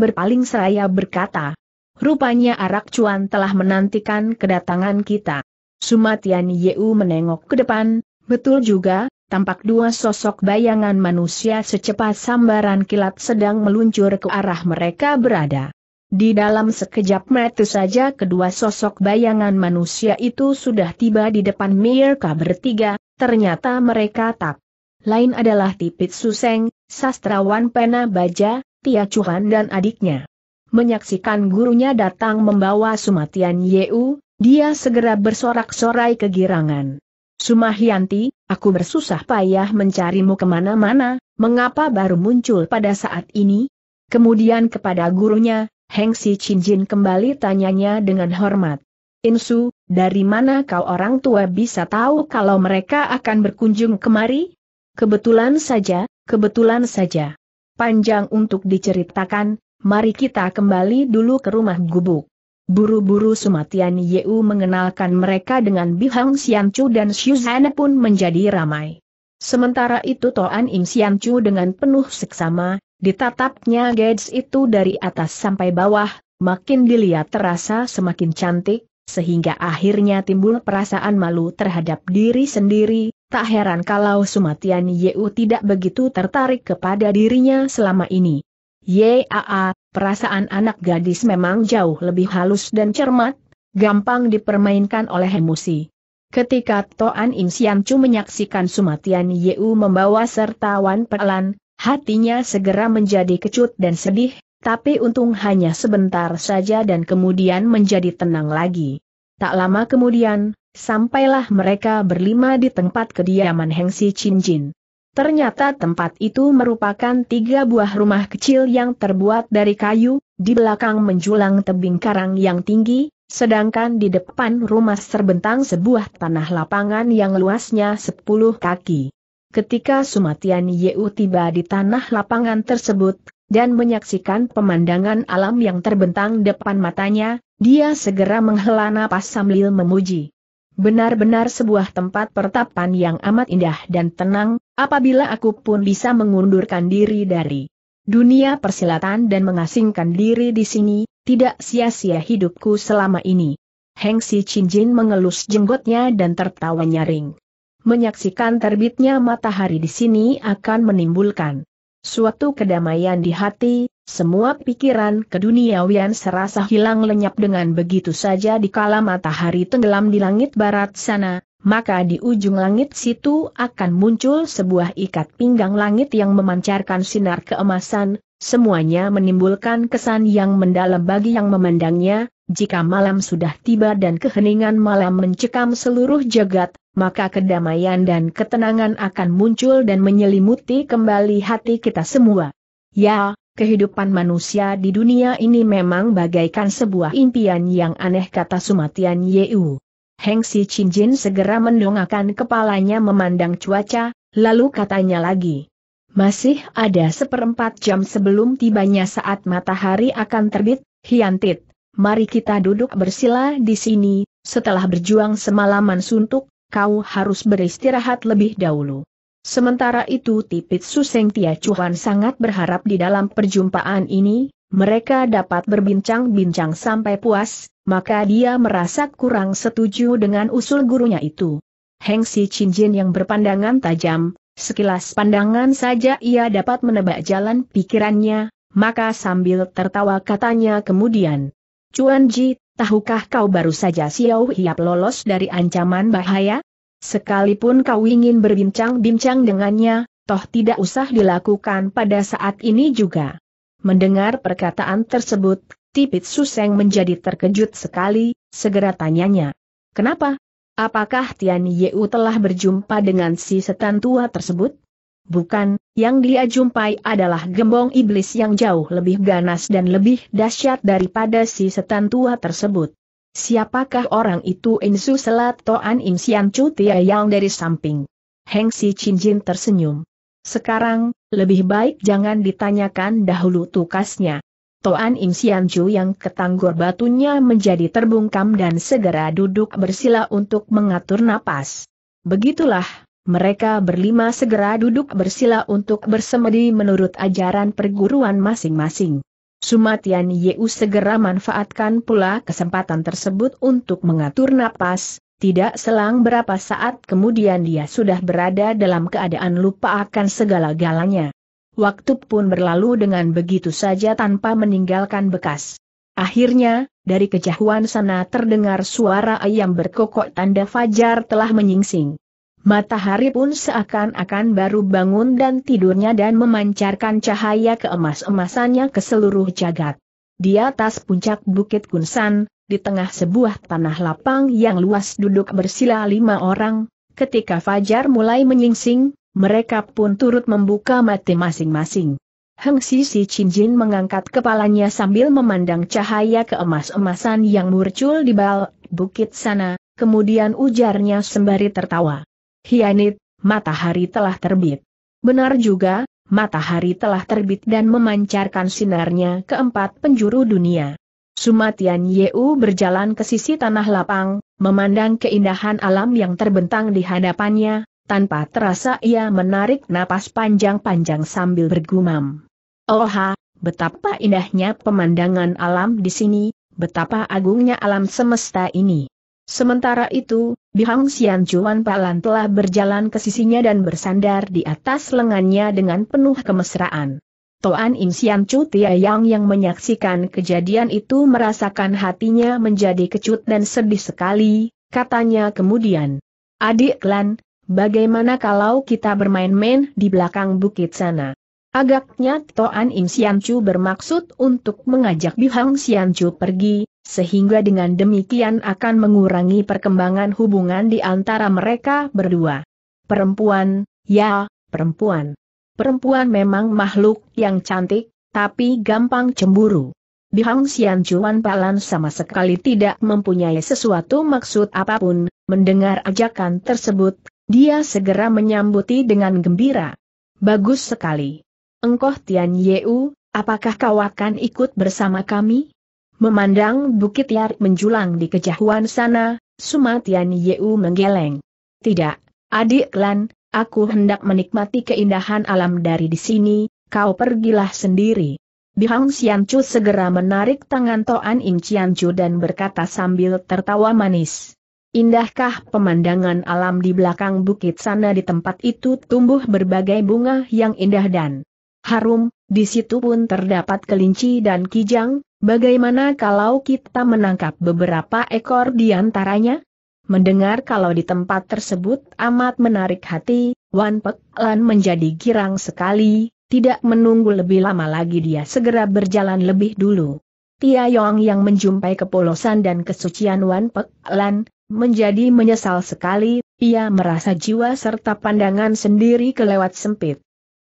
berpaling seraya berkata, Rupanya Arak Cuan telah menantikan kedatangan kita. Sumatian Yeu menengok ke depan, betul juga, tampak dua sosok bayangan manusia secepat sambaran kilat sedang meluncur ke arah mereka berada. Di dalam sekejap mata saja kedua sosok bayangan manusia itu sudah tiba di depan mereka bertiga, ternyata mereka tak. Lain adalah Tipit Suseng, sastrawan pena baja, Tia Cuhan dan adiknya. Menyaksikan gurunya datang membawa Sumatian Yeu, dia segera bersorak-sorai kegirangan. Sumahyanti, Aku bersusah payah mencarimu kemana-mana, mengapa baru muncul pada saat ini? Kemudian kepada gurunya, Heng Si Jin kembali tanyanya dengan hormat. Insu, dari mana kau orang tua bisa tahu kalau mereka akan berkunjung kemari? Kebetulan saja, kebetulan saja. Panjang untuk diceritakan, mari kita kembali dulu ke rumah gubuk. Buru-buru Sumatian Yeu mengenalkan mereka dengan Bihang Xianchu dan Xu Zhan pun menjadi ramai. Sementara itu Toan Im Xianchu dengan penuh seksama, ditatapnya Gates itu dari atas sampai bawah, makin dilihat terasa semakin cantik, sehingga akhirnya timbul perasaan malu terhadap diri sendiri, tak heran kalau Sumatian Yeu tidak begitu tertarik kepada dirinya selama ini. Yaa, perasaan anak gadis memang jauh lebih halus dan cermat, gampang dipermainkan oleh emosi. Ketika Toan Im Sian Chu menyaksikan Sumatian Yeu membawa serta Wan Pelan, hatinya segera menjadi kecut dan sedih, tapi untung hanya sebentar saja dan kemudian menjadi tenang lagi. Tak lama kemudian, sampailah mereka berlima di tempat kediaman Heng Si Chin Jin. Ternyata tempat itu merupakan tiga buah rumah kecil yang terbuat dari kayu, di belakang menjulang tebing karang yang tinggi, sedangkan di depan rumah serbentang sebuah tanah lapangan yang luasnya sepuluh kaki. Ketika Sumatian Yeu tiba di tanah lapangan tersebut, dan menyaksikan pemandangan alam yang terbentang depan matanya, dia segera menghela napas sambil memuji. Benar-benar sebuah tempat pertapan yang amat indah dan tenang, apabila aku pun bisa mengundurkan diri dari dunia persilatan dan mengasingkan diri di sini, tidak sia-sia hidupku selama ini. Heng Si Jin mengelus jenggotnya dan tertawa nyaring. Menyaksikan terbitnya matahari di sini akan menimbulkan suatu kedamaian di hati, semua pikiran keduniawian serasa hilang lenyap dengan begitu saja di kala matahari tenggelam di langit barat sana, maka di ujung langit situ akan muncul sebuah ikat pinggang langit yang memancarkan sinar keemasan, semuanya menimbulkan kesan yang mendalam bagi yang memandangnya, jika malam sudah tiba dan keheningan malam mencekam seluruh jagat, maka kedamaian dan ketenangan akan muncul dan menyelimuti kembali hati kita semua. Ya, Kehidupan manusia di dunia ini memang bagaikan sebuah impian yang aneh kata Sumatian Yeu. Heng Si Chinjin segera mendongakkan kepalanya memandang cuaca, lalu katanya lagi. Masih ada seperempat jam sebelum tibanya saat matahari akan terbit, Hiantit, mari kita duduk bersila di sini, setelah berjuang semalaman suntuk, kau harus beristirahat lebih dahulu. Sementara itu Tipit Suseng Tia Chuan sangat berharap di dalam perjumpaan ini, mereka dapat berbincang-bincang sampai puas, maka dia merasa kurang setuju dengan usul gurunya itu. Heng Si Jin yang berpandangan tajam, sekilas pandangan saja ia dapat menebak jalan pikirannya, maka sambil tertawa katanya kemudian, Chuan Ji, tahukah kau baru saja Xiao Hiap lolos dari ancaman bahaya? Sekalipun kau ingin berbincang-bincang dengannya, toh tidak usah dilakukan pada saat ini juga. Mendengar perkataan tersebut, Tipit Suseng menjadi terkejut sekali, segera tanyanya. Kenapa? Apakah Tian Yeu telah berjumpa dengan si setan tua tersebut? Bukan, yang dia jumpai adalah gembong iblis yang jauh lebih ganas dan lebih dahsyat daripada si setan tua tersebut. Siapakah orang itu Insu Selat Toan Im Sian Chu Tia Yang dari samping? Heng Si Chin Jin tersenyum. Sekarang, lebih baik jangan ditanyakan dahulu tukasnya. Toan Im Sian Chu yang ketanggor batunya menjadi terbungkam dan segera duduk bersila untuk mengatur napas. Begitulah, mereka berlima segera duduk bersila untuk bersemedi menurut ajaran perguruan masing-masing. Sumatian Yeu segera manfaatkan pula kesempatan tersebut untuk mengatur napas, tidak selang berapa saat kemudian dia sudah berada dalam keadaan lupa akan segala galanya. Waktu pun berlalu dengan begitu saja tanpa meninggalkan bekas. Akhirnya, dari kejauhan sana terdengar suara ayam berkokok tanda fajar telah menyingsing. Matahari pun seakan-akan baru bangun dan tidurnya dan memancarkan cahaya keemas-emasannya ke seluruh jagat. Di atas puncak Bukit Kunsan, di tengah sebuah tanah lapang yang luas duduk bersila lima orang, ketika Fajar mulai menyingsing, mereka pun turut membuka mati masing-masing. Heng Sisi Cinjin mengangkat kepalanya sambil memandang cahaya keemas-emasan yang muncul di bal bukit sana, kemudian ujarnya sembari tertawa. Hianit, matahari telah terbit. Benar juga, matahari telah terbit dan memancarkan sinarnya ke empat penjuru dunia. Sumatian Yeu berjalan ke sisi tanah lapang, memandang keindahan alam yang terbentang di hadapannya, tanpa terasa ia menarik napas panjang-panjang sambil bergumam. Oha, betapa indahnya pemandangan alam di sini, betapa agungnya alam semesta ini. Sementara itu, Bihang Xian Juan Palan telah berjalan ke sisinya dan bersandar di atas lengannya dengan penuh kemesraan. Toan Im Xian Chu Tiayang yang menyaksikan kejadian itu merasakan hatinya menjadi kecut dan sedih sekali, katanya kemudian. Adik Lan, bagaimana kalau kita bermain-main di belakang bukit sana? Agaknya Toan Im Siancu bermaksud untuk mengajak Bihang Siancu pergi, sehingga dengan demikian akan mengurangi perkembangan hubungan di antara mereka berdua. Perempuan, ya, perempuan. Perempuan memang makhluk yang cantik, tapi gampang cemburu. Bihang Sian Chuan Palan sama sekali tidak mempunyai sesuatu maksud apapun, mendengar ajakan tersebut, dia segera menyambuti dengan gembira. Bagus sekali. Engkoh Tian Yeu, apakah kau akan ikut bersama kami? Memandang Bukit Yar menjulang di kejauhan sana, Suma Tian Yeu menggeleng. Tidak, adik Lan, aku hendak menikmati keindahan alam dari di sini, kau pergilah sendiri. Bihang Xianchu segera menarik tangan Toan Im Xianchu dan berkata sambil tertawa manis. Indahkah pemandangan alam di belakang bukit sana di tempat itu tumbuh berbagai bunga yang indah dan harum, di situ pun terdapat kelinci dan kijang, bagaimana kalau kita menangkap beberapa ekor di antaranya? Mendengar kalau di tempat tersebut amat menarik hati, Wan Pek Lan menjadi girang sekali, tidak menunggu lebih lama lagi dia segera berjalan lebih dulu. Tia Yong yang menjumpai kepolosan dan kesucian Wan Pek Lan, menjadi menyesal sekali, ia merasa jiwa serta pandangan sendiri kelewat sempit.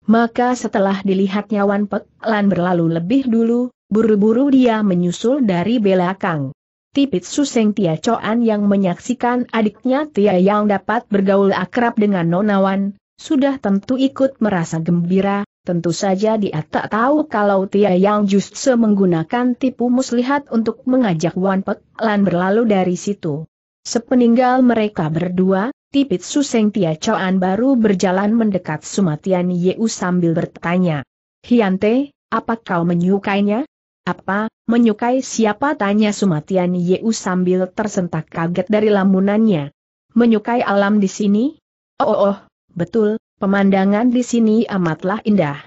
Maka setelah dilihatnya Wan Pek Lan berlalu lebih dulu, buru-buru dia menyusul dari belakang. Tipit Suseng Tia Coan yang menyaksikan adiknya Tia yang dapat bergaul akrab dengan Nonawan, sudah tentu ikut merasa gembira, tentu saja dia tak tahu kalau Tia Yang justru menggunakan tipu muslihat untuk mengajak Wan Pek Lan berlalu dari situ. Sepeninggal mereka berdua, Tipit Suseng Tia Coan baru berjalan mendekat Sumatian Yeu sambil bertanya. Hiante, apa kau menyukainya? Apa, menyukai siapa? Tanya Sumatian Yeu sambil tersentak kaget dari lamunannya. Menyukai alam di sini? Oh, oh, oh betul, pemandangan di sini amatlah indah.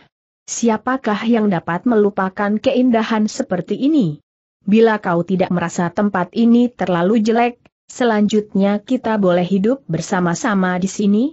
Siapakah yang dapat melupakan keindahan seperti ini? Bila kau tidak merasa tempat ini terlalu jelek, Selanjutnya kita boleh hidup bersama-sama di sini?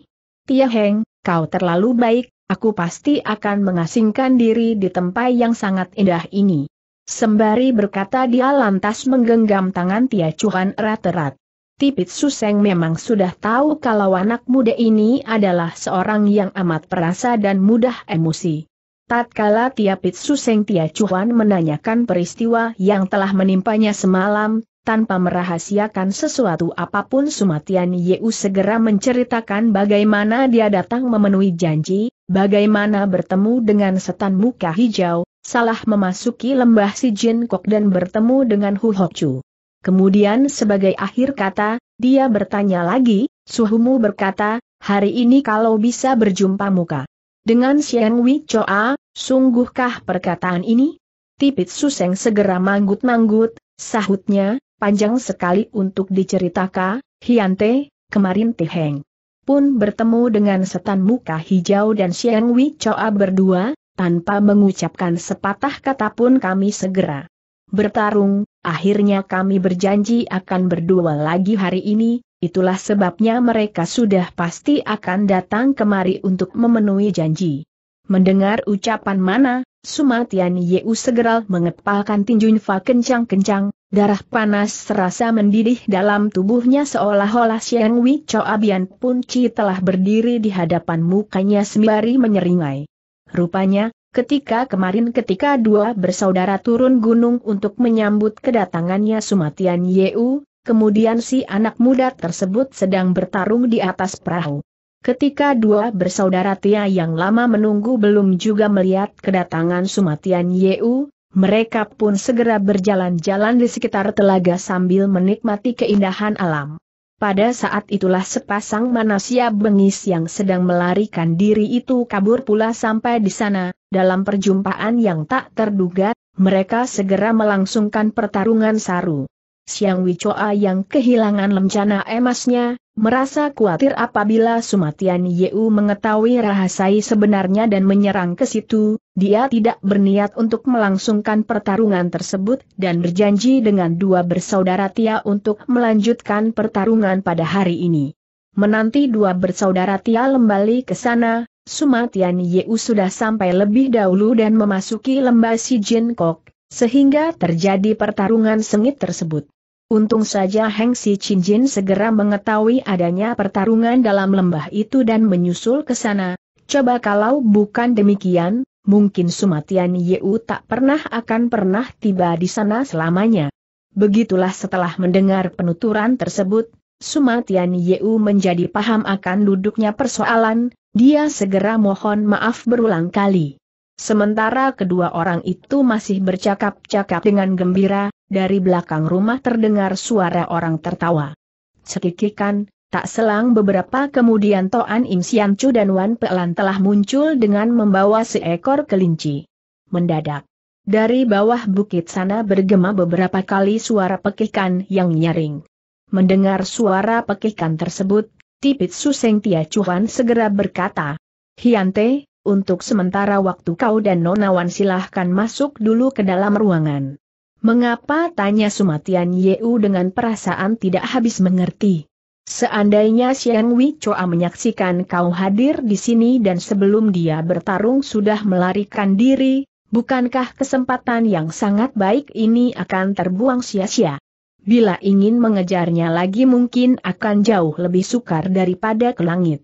Tia Heng, kau terlalu baik, aku pasti akan mengasingkan diri di tempat yang sangat indah ini. Sembari berkata dia lantas menggenggam tangan Tia Chuan erat-erat. Tipit Suseng memang sudah tahu kalau anak muda ini adalah seorang yang amat perasa dan mudah emosi. Tatkala Tia Pit Suseng Tia Chuan menanyakan peristiwa yang telah menimpanya semalam, tanpa merahasiakan sesuatu apapun Sumatian Yeu segera menceritakan bagaimana dia datang memenuhi janji, bagaimana bertemu dengan setan muka hijau, salah memasuki lembah si Jin Kok dan bertemu dengan Hu Hok Kemudian sebagai akhir kata, dia bertanya lagi, Suhumu berkata, hari ini kalau bisa berjumpa muka. Dengan Xiang Wei Choa, sungguhkah perkataan ini? Tipit Suseng segera manggut-manggut, sahutnya, panjang sekali untuk diceritakan, Hiante, kemarin Tiheng pun bertemu dengan setan muka hijau dan Xiang Wei Choa berdua, tanpa mengucapkan sepatah kata pun kami segera bertarung, akhirnya kami berjanji akan berdua lagi hari ini, itulah sebabnya mereka sudah pasti akan datang kemari untuk memenuhi janji. Mendengar ucapan mana, Sumatian Yeu segera mengepalkan tinjun Fa kencang-kencang, Darah panas serasa mendidih dalam tubuhnya seolah-olah Xiang Wei pun Punci telah berdiri di hadapan mukanya sembari menyeringai. Rupanya, ketika kemarin ketika dua bersaudara turun gunung untuk menyambut kedatangannya Sumatian Yeu, kemudian si anak muda tersebut sedang bertarung di atas perahu. Ketika dua bersaudara Tia yang lama menunggu belum juga melihat kedatangan Sumatian Yeu, mereka pun segera berjalan-jalan di sekitar telaga sambil menikmati keindahan alam. Pada saat itulah sepasang manusia bengis yang sedang melarikan diri itu kabur pula sampai di sana, dalam perjumpaan yang tak terduga, mereka segera melangsungkan pertarungan saru. Siang Wicoa yang kehilangan lencana emasnya, Merasa khawatir apabila Sumatian Yeu mengetahui rahasai sebenarnya dan menyerang ke situ, dia tidak berniat untuk melangsungkan pertarungan tersebut dan berjanji dengan dua bersaudara Tia untuk melanjutkan pertarungan pada hari ini. Menanti dua bersaudara Tia kembali ke sana, Sumatian Yeu sudah sampai lebih dahulu dan memasuki lembah si Jin Kok, sehingga terjadi pertarungan sengit tersebut. Untung saja Heng Si Chin Jin segera mengetahui adanya pertarungan dalam lembah itu dan menyusul ke sana. Coba kalau bukan demikian, mungkin Sumatian Yeu tak pernah akan pernah tiba di sana selamanya. Begitulah setelah mendengar penuturan tersebut, Sumatian Yeu menjadi paham akan duduknya persoalan, dia segera mohon maaf berulang kali. Sementara kedua orang itu masih bercakap-cakap dengan gembira, dari belakang rumah terdengar suara orang tertawa. Sekikikan, tak selang beberapa kemudian Toan Im Sian Chu dan Wan Pelan telah muncul dengan membawa seekor kelinci. Mendadak. Dari bawah bukit sana bergema beberapa kali suara pekikan yang nyaring. Mendengar suara pekikan tersebut, Tipit Suseng Tia Chuan segera berkata, Hiante, untuk sementara waktu kau dan Nonawan silahkan masuk dulu ke dalam ruangan. Mengapa tanya Sumatian Yeu dengan perasaan tidak habis mengerti? Seandainya Xiang Wei Choa menyaksikan kau hadir di sini dan sebelum dia bertarung sudah melarikan diri, bukankah kesempatan yang sangat baik ini akan terbuang sia-sia? Bila ingin mengejarnya lagi mungkin akan jauh lebih sukar daripada ke langit.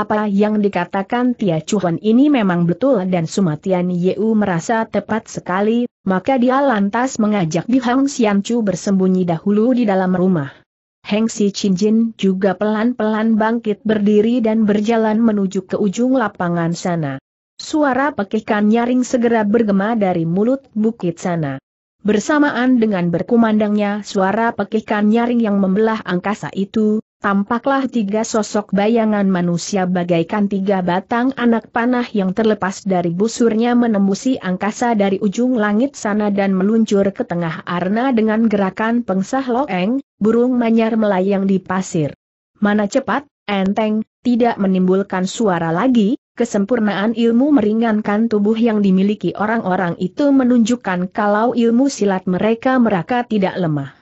Apa yang dikatakan Tia Chuan ini memang betul dan Sumatian Yeu merasa tepat sekali, maka dia lantas mengajak Bi Hang Xianchu bersembunyi dahulu di dalam rumah. Heng Si Jin juga pelan-pelan bangkit berdiri dan berjalan menuju ke ujung lapangan sana. Suara pekikan nyaring segera bergema dari mulut bukit sana. Bersamaan dengan berkumandangnya suara pekikan nyaring yang membelah angkasa itu, tampaklah tiga sosok bayangan manusia bagaikan tiga batang anak panah yang terlepas dari busurnya menembusi angkasa dari ujung langit sana dan meluncur ke tengah arna dengan gerakan pengsah loeng, burung manyar melayang di pasir. Mana cepat, enteng, tidak menimbulkan suara lagi, kesempurnaan ilmu meringankan tubuh yang dimiliki orang-orang itu menunjukkan kalau ilmu silat mereka mereka tidak lemah.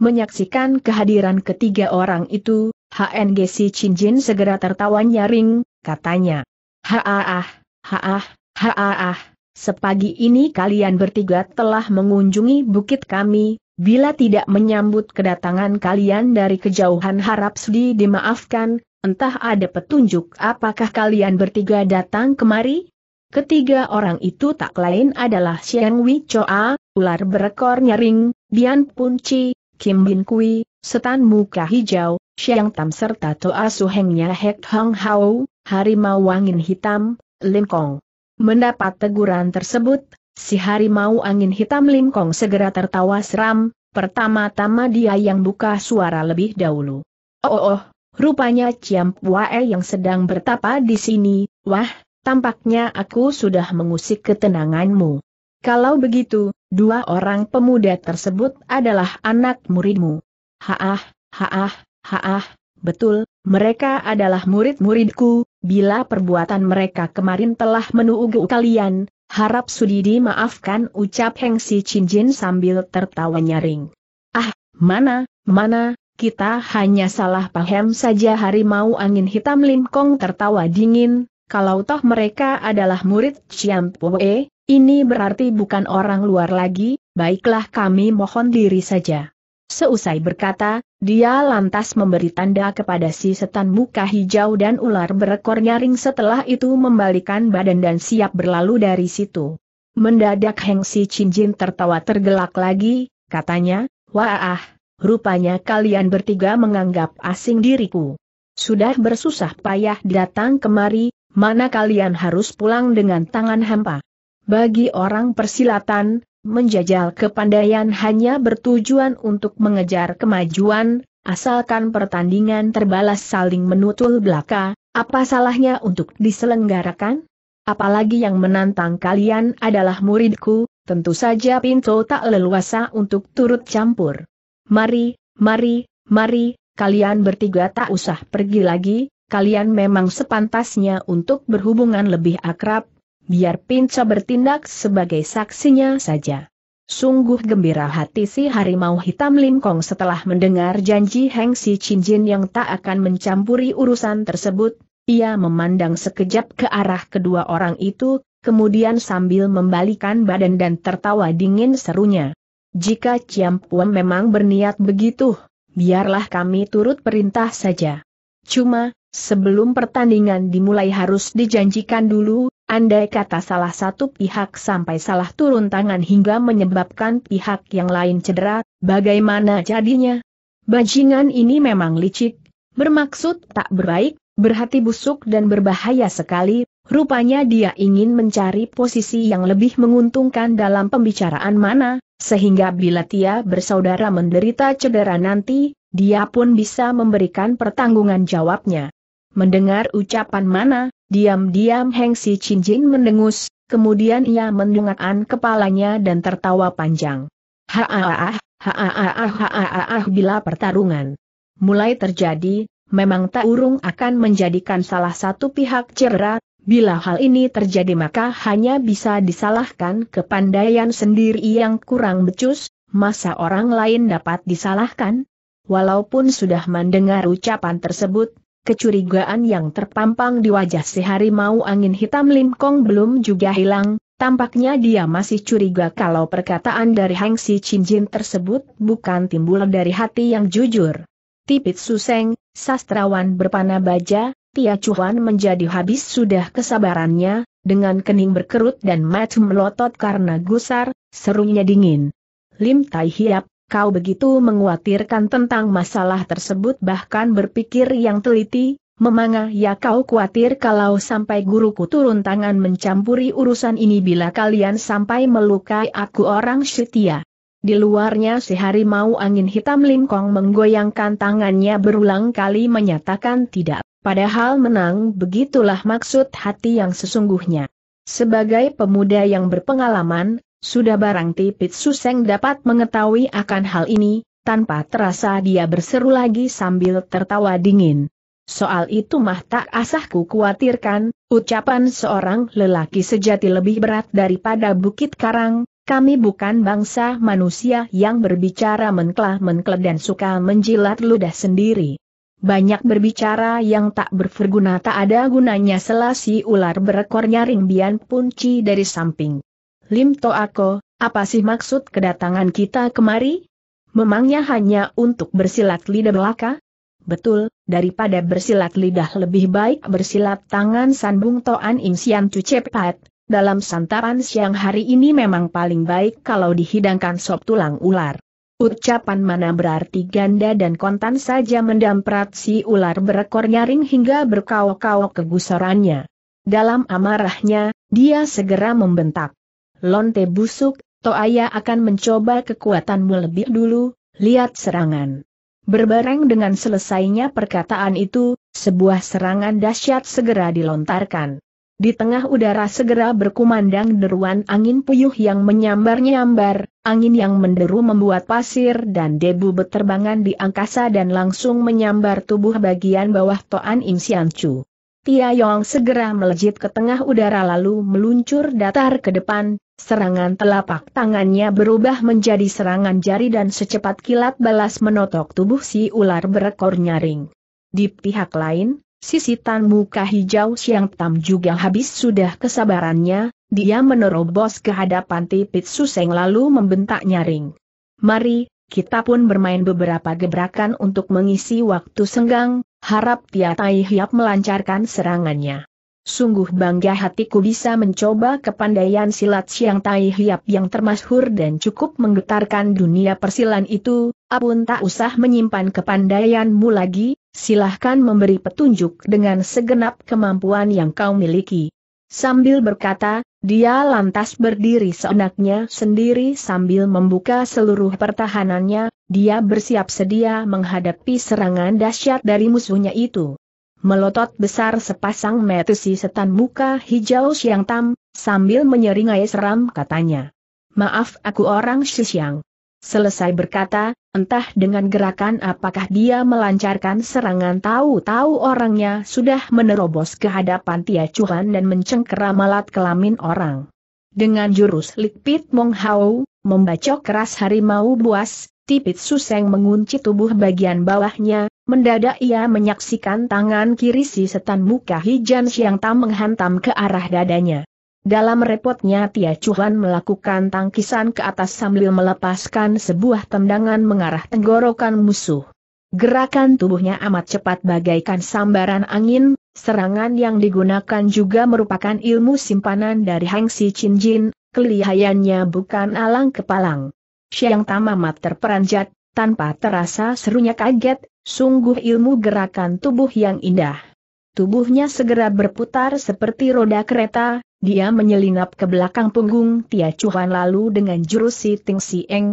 Menyaksikan kehadiran ketiga orang itu, HNG si Jin segera tertawa nyaring, katanya. Haaah, haaah, haaah, sepagi ini kalian bertiga telah mengunjungi bukit kami, bila tidak menyambut kedatangan kalian dari kejauhan harap sudi dimaafkan, entah ada petunjuk apakah kalian bertiga datang kemari? Ketiga orang itu tak lain adalah Xiang Wei Choa, ular berekor nyaring, Bian Punci, Kim Bin Kui, Setan Muka Hijau, Xiang Tam serta Toa Suhengnya Hek Hong Hao, Harimau Angin Hitam, Lim Kong. Mendapat teguran tersebut, si Harimau Angin Hitam Lim Kong segera tertawa seram, pertama-tama dia yang buka suara lebih dahulu. Oh oh, oh rupanya Ciam Puae yang sedang bertapa di sini, wah, tampaknya aku sudah mengusik ketenanganmu. Kalau begitu, dua orang pemuda tersebut adalah anak muridmu. Haah, haah, haah, betul, mereka adalah murid-muridku, bila perbuatan mereka kemarin telah menunggu kalian, harap sudi dimaafkan ucap Heng Si Jin sambil tertawa nyaring. Ah, mana, mana, kita hanya salah paham saja harimau angin hitam Lim Kong tertawa dingin, kalau toh mereka adalah murid Chiam Poe, ini berarti bukan orang luar lagi, baiklah kami mohon diri saja. Seusai berkata, dia lantas memberi tanda kepada si setan muka hijau dan ular berekor nyaring setelah itu membalikan badan dan siap berlalu dari situ. Mendadak Heng Si Cinjin tertawa tergelak lagi, katanya, Wah rupanya kalian bertiga menganggap asing diriku. Sudah bersusah payah datang kemari, mana kalian harus pulang dengan tangan hampa. Bagi orang persilatan, menjajal kepandaian hanya bertujuan untuk mengejar kemajuan, asalkan pertandingan terbalas saling menutul belaka, apa salahnya untuk diselenggarakan? Apalagi yang menantang kalian adalah muridku, tentu saja pintu tak leluasa untuk turut campur. Mari, mari, mari, kalian bertiga tak usah pergi lagi, kalian memang sepantasnya untuk berhubungan lebih akrab, biar Pinca bertindak sebagai saksinya saja. Sungguh gembira hati si harimau hitam Limkong setelah mendengar janji Heng Si Jin yang tak akan mencampuri urusan tersebut, ia memandang sekejap ke arah kedua orang itu, kemudian sambil membalikan badan dan tertawa dingin serunya. Jika Ciam Puan memang berniat begitu, biarlah kami turut perintah saja. Cuma, sebelum pertandingan dimulai harus dijanjikan dulu, Andai kata salah satu pihak sampai salah turun tangan hingga menyebabkan pihak yang lain cedera, bagaimana jadinya? Bajingan ini memang licik, bermaksud tak berbaik, berhati busuk dan berbahaya sekali, rupanya dia ingin mencari posisi yang lebih menguntungkan dalam pembicaraan mana, sehingga bila Tia bersaudara menderita cedera nanti, dia pun bisa memberikan pertanggungan jawabnya. Mendengar ucapan mana, Diam-diam Heng Si Jin mendengus, kemudian ia mendongakkan kepalanya dan tertawa panjang. Haaah, haaah, haaah bila pertarungan mulai terjadi, memang tak urung akan menjadikan salah satu pihak cerah, bila hal ini terjadi maka hanya bisa disalahkan kepandaian sendiri yang kurang becus, masa orang lain dapat disalahkan? Walaupun sudah mendengar ucapan tersebut, Kecurigaan yang terpampang di wajah si harimau angin hitam Lim Kong belum juga hilang, tampaknya dia masih curiga kalau perkataan dari Hang Si Jin tersebut bukan timbul dari hati yang jujur. Tipit Suseng, sastrawan berpana baja, Tia Chuan menjadi habis sudah kesabarannya, dengan kening berkerut dan mata melotot karena gusar, serunya dingin. Lim Tai Hiap, kau begitu menguatirkan tentang masalah tersebut bahkan berpikir yang teliti, memangah ya kau khawatir kalau sampai guruku turun tangan mencampuri urusan ini bila kalian sampai melukai aku orang setia. Di luarnya si harimau angin hitam lingkong menggoyangkan tangannya berulang kali menyatakan tidak, padahal menang begitulah maksud hati yang sesungguhnya. Sebagai pemuda yang berpengalaman, sudah barang tipit Suseng dapat mengetahui akan hal ini, tanpa terasa dia berseru lagi sambil tertawa dingin. Soal itu mah tak asahku ku khawatirkan, ucapan seorang lelaki sejati lebih berat daripada bukit karang, kami bukan bangsa manusia yang berbicara menklah-menklah dan suka menjilat ludah sendiri. Banyak berbicara yang tak berverguna tak ada gunanya selasi ular berekor nyaring bian punci dari samping. Lim Toako, apa sih maksud kedatangan kita kemari? Memangnya hanya untuk bersilat lidah belaka? Betul, daripada bersilat lidah lebih baik bersilat tangan sambung Toan Im Sian Cucepat. Dalam santapan siang hari ini memang paling baik kalau dihidangkan sop tulang ular. Ucapan mana berarti ganda dan kontan saja mendamprat si ular berekor nyaring hingga berkau-kau kegusarannya. Dalam amarahnya, dia segera membentak. Lonte busuk, Toaya akan mencoba kekuatanmu lebih dulu, lihat serangan. Berbareng dengan selesainya perkataan itu, sebuah serangan dahsyat segera dilontarkan. Di tengah udara segera berkumandang deruan angin puyuh yang menyambar-nyambar, angin yang menderu membuat pasir dan debu beterbangan di angkasa dan langsung menyambar tubuh bagian bawah Toan Im Sian Chu. Tia Yong segera melejit ke tengah udara lalu meluncur datar ke depan, Serangan telapak tangannya berubah menjadi serangan jari dan secepat kilat balas menotok tubuh si ular berekor nyaring. Di pihak lain, sisitan muka hijau siang tam juga habis sudah kesabarannya, dia menerobos ke hadapan tipit suseng lalu membentak nyaring. Mari, kita pun bermain beberapa gebrakan untuk mengisi waktu senggang, harap Tia Tai Hiap melancarkan serangannya. Sungguh bangga hatiku bisa mencoba kepandaian silat Siang Tai Hiap yang termasyhur dan cukup menggetarkan dunia persilan itu, apun tak usah menyimpan kepandaianmu lagi, silahkan memberi petunjuk dengan segenap kemampuan yang kau miliki. Sambil berkata, dia lantas berdiri seenaknya sendiri sambil membuka seluruh pertahanannya, dia bersiap sedia menghadapi serangan dahsyat dari musuhnya itu melotot besar sepasang mata si setan muka hijau siang tam, sambil menyeringai seram katanya. Maaf aku orang Siang. Selesai berkata, entah dengan gerakan apakah dia melancarkan serangan tahu-tahu orangnya sudah menerobos ke hadapan Tia Chuan dan mencengkeram alat kelamin orang. Dengan jurus Likpit Mong Hao, membacok keras harimau buas, Tipit Suseng mengunci tubuh bagian bawahnya, mendadak ia menyaksikan tangan kiri si setan muka Hijan Siang Tam menghantam ke arah dadanya. Dalam repotnya Tia Chuan melakukan tangkisan ke atas sambil melepaskan sebuah tendangan mengarah tenggorokan musuh. Gerakan tubuhnya amat cepat bagaikan sambaran angin, serangan yang digunakan juga merupakan ilmu simpanan dari Hang Si Chin Jin, kelihayannya bukan alang kepalang. Siang Tamamat terperanjat, tanpa terasa serunya kaget, sungguh ilmu gerakan tubuh yang indah. Tubuhnya segera berputar seperti roda kereta, dia menyelinap ke belakang punggung Tia Chuan lalu dengan jurus si Siting Sieng,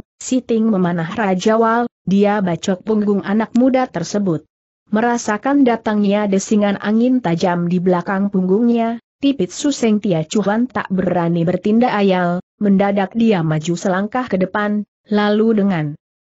ting memanah raja wal. dia bacok punggung anak muda tersebut. Merasakan datangnya desingan angin tajam di belakang punggungnya, Tipit Suseng Tia Chuan tak berani bertindak ayal, mendadak dia maju selangkah ke depan, lalu dengan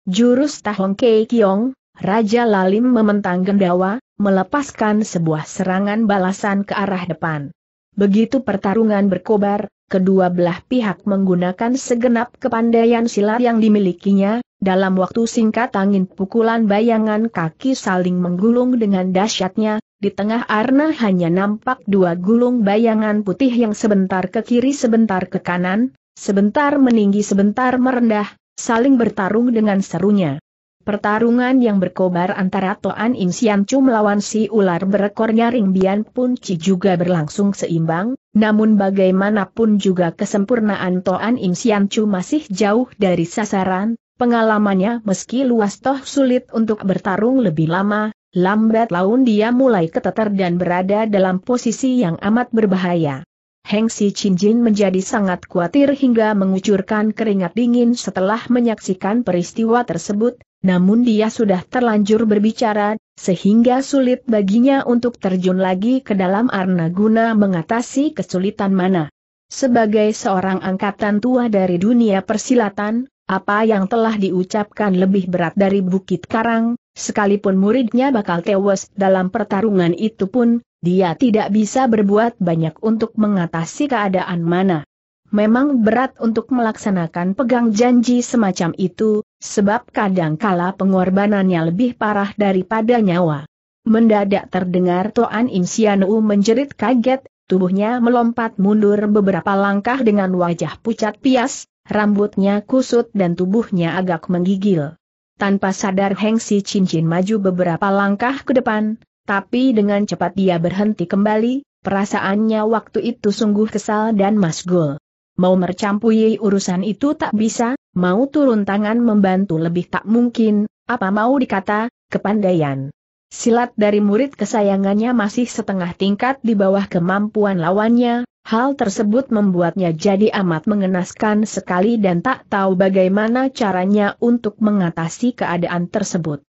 jurus Tahong Kei Kiong, Raja Lalim mementang gendawa, melepaskan sebuah serangan balasan ke arah depan. Begitu pertarungan berkobar, kedua belah pihak menggunakan segenap kepandaian silat yang dimilikinya, dalam waktu singkat angin pukulan bayangan kaki saling menggulung dengan dahsyatnya, di tengah arna hanya nampak dua gulung bayangan putih yang sebentar ke kiri sebentar ke kanan, sebentar meninggi sebentar merendah, saling bertarung dengan serunya. Pertarungan yang berkobar antara Toan Im Sian Chu melawan si ular berekor nyaring Bian Pun Chi juga berlangsung seimbang, namun bagaimanapun juga kesempurnaan Toan Im Sian Chu masih jauh dari sasaran, pengalamannya meski luas toh sulit untuk bertarung lebih lama, lambat laun dia mulai keteter dan berada dalam posisi yang amat berbahaya. Heng Si Chin Jin menjadi sangat khawatir hingga mengucurkan keringat dingin setelah menyaksikan peristiwa tersebut, namun dia sudah terlanjur berbicara, sehingga sulit baginya untuk terjun lagi ke dalam arna guna mengatasi kesulitan mana. Sebagai seorang angkatan tua dari dunia persilatan, apa yang telah diucapkan lebih berat dari Bukit Karang, Sekalipun muridnya bakal tewas dalam pertarungan itu pun, dia tidak bisa berbuat banyak untuk mengatasi keadaan mana. Memang berat untuk melaksanakan pegang janji semacam itu, sebab kadang kala pengorbanannya lebih parah daripada nyawa. Mendadak terdengar Toan Im Sianu menjerit kaget, tubuhnya melompat mundur beberapa langkah dengan wajah pucat pias, rambutnya kusut dan tubuhnya agak menggigil. Tanpa sadar Heng Si cincin maju beberapa langkah ke depan, tapi dengan cepat dia berhenti kembali, perasaannya waktu itu sungguh kesal dan masgul. Mau mencampuri urusan itu tak bisa, mau turun tangan membantu lebih tak mungkin, apa mau dikata, kepandaian. Silat dari murid kesayangannya masih setengah tingkat di bawah kemampuan lawannya, Hal tersebut membuatnya jadi amat mengenaskan sekali dan tak tahu bagaimana caranya untuk mengatasi keadaan tersebut.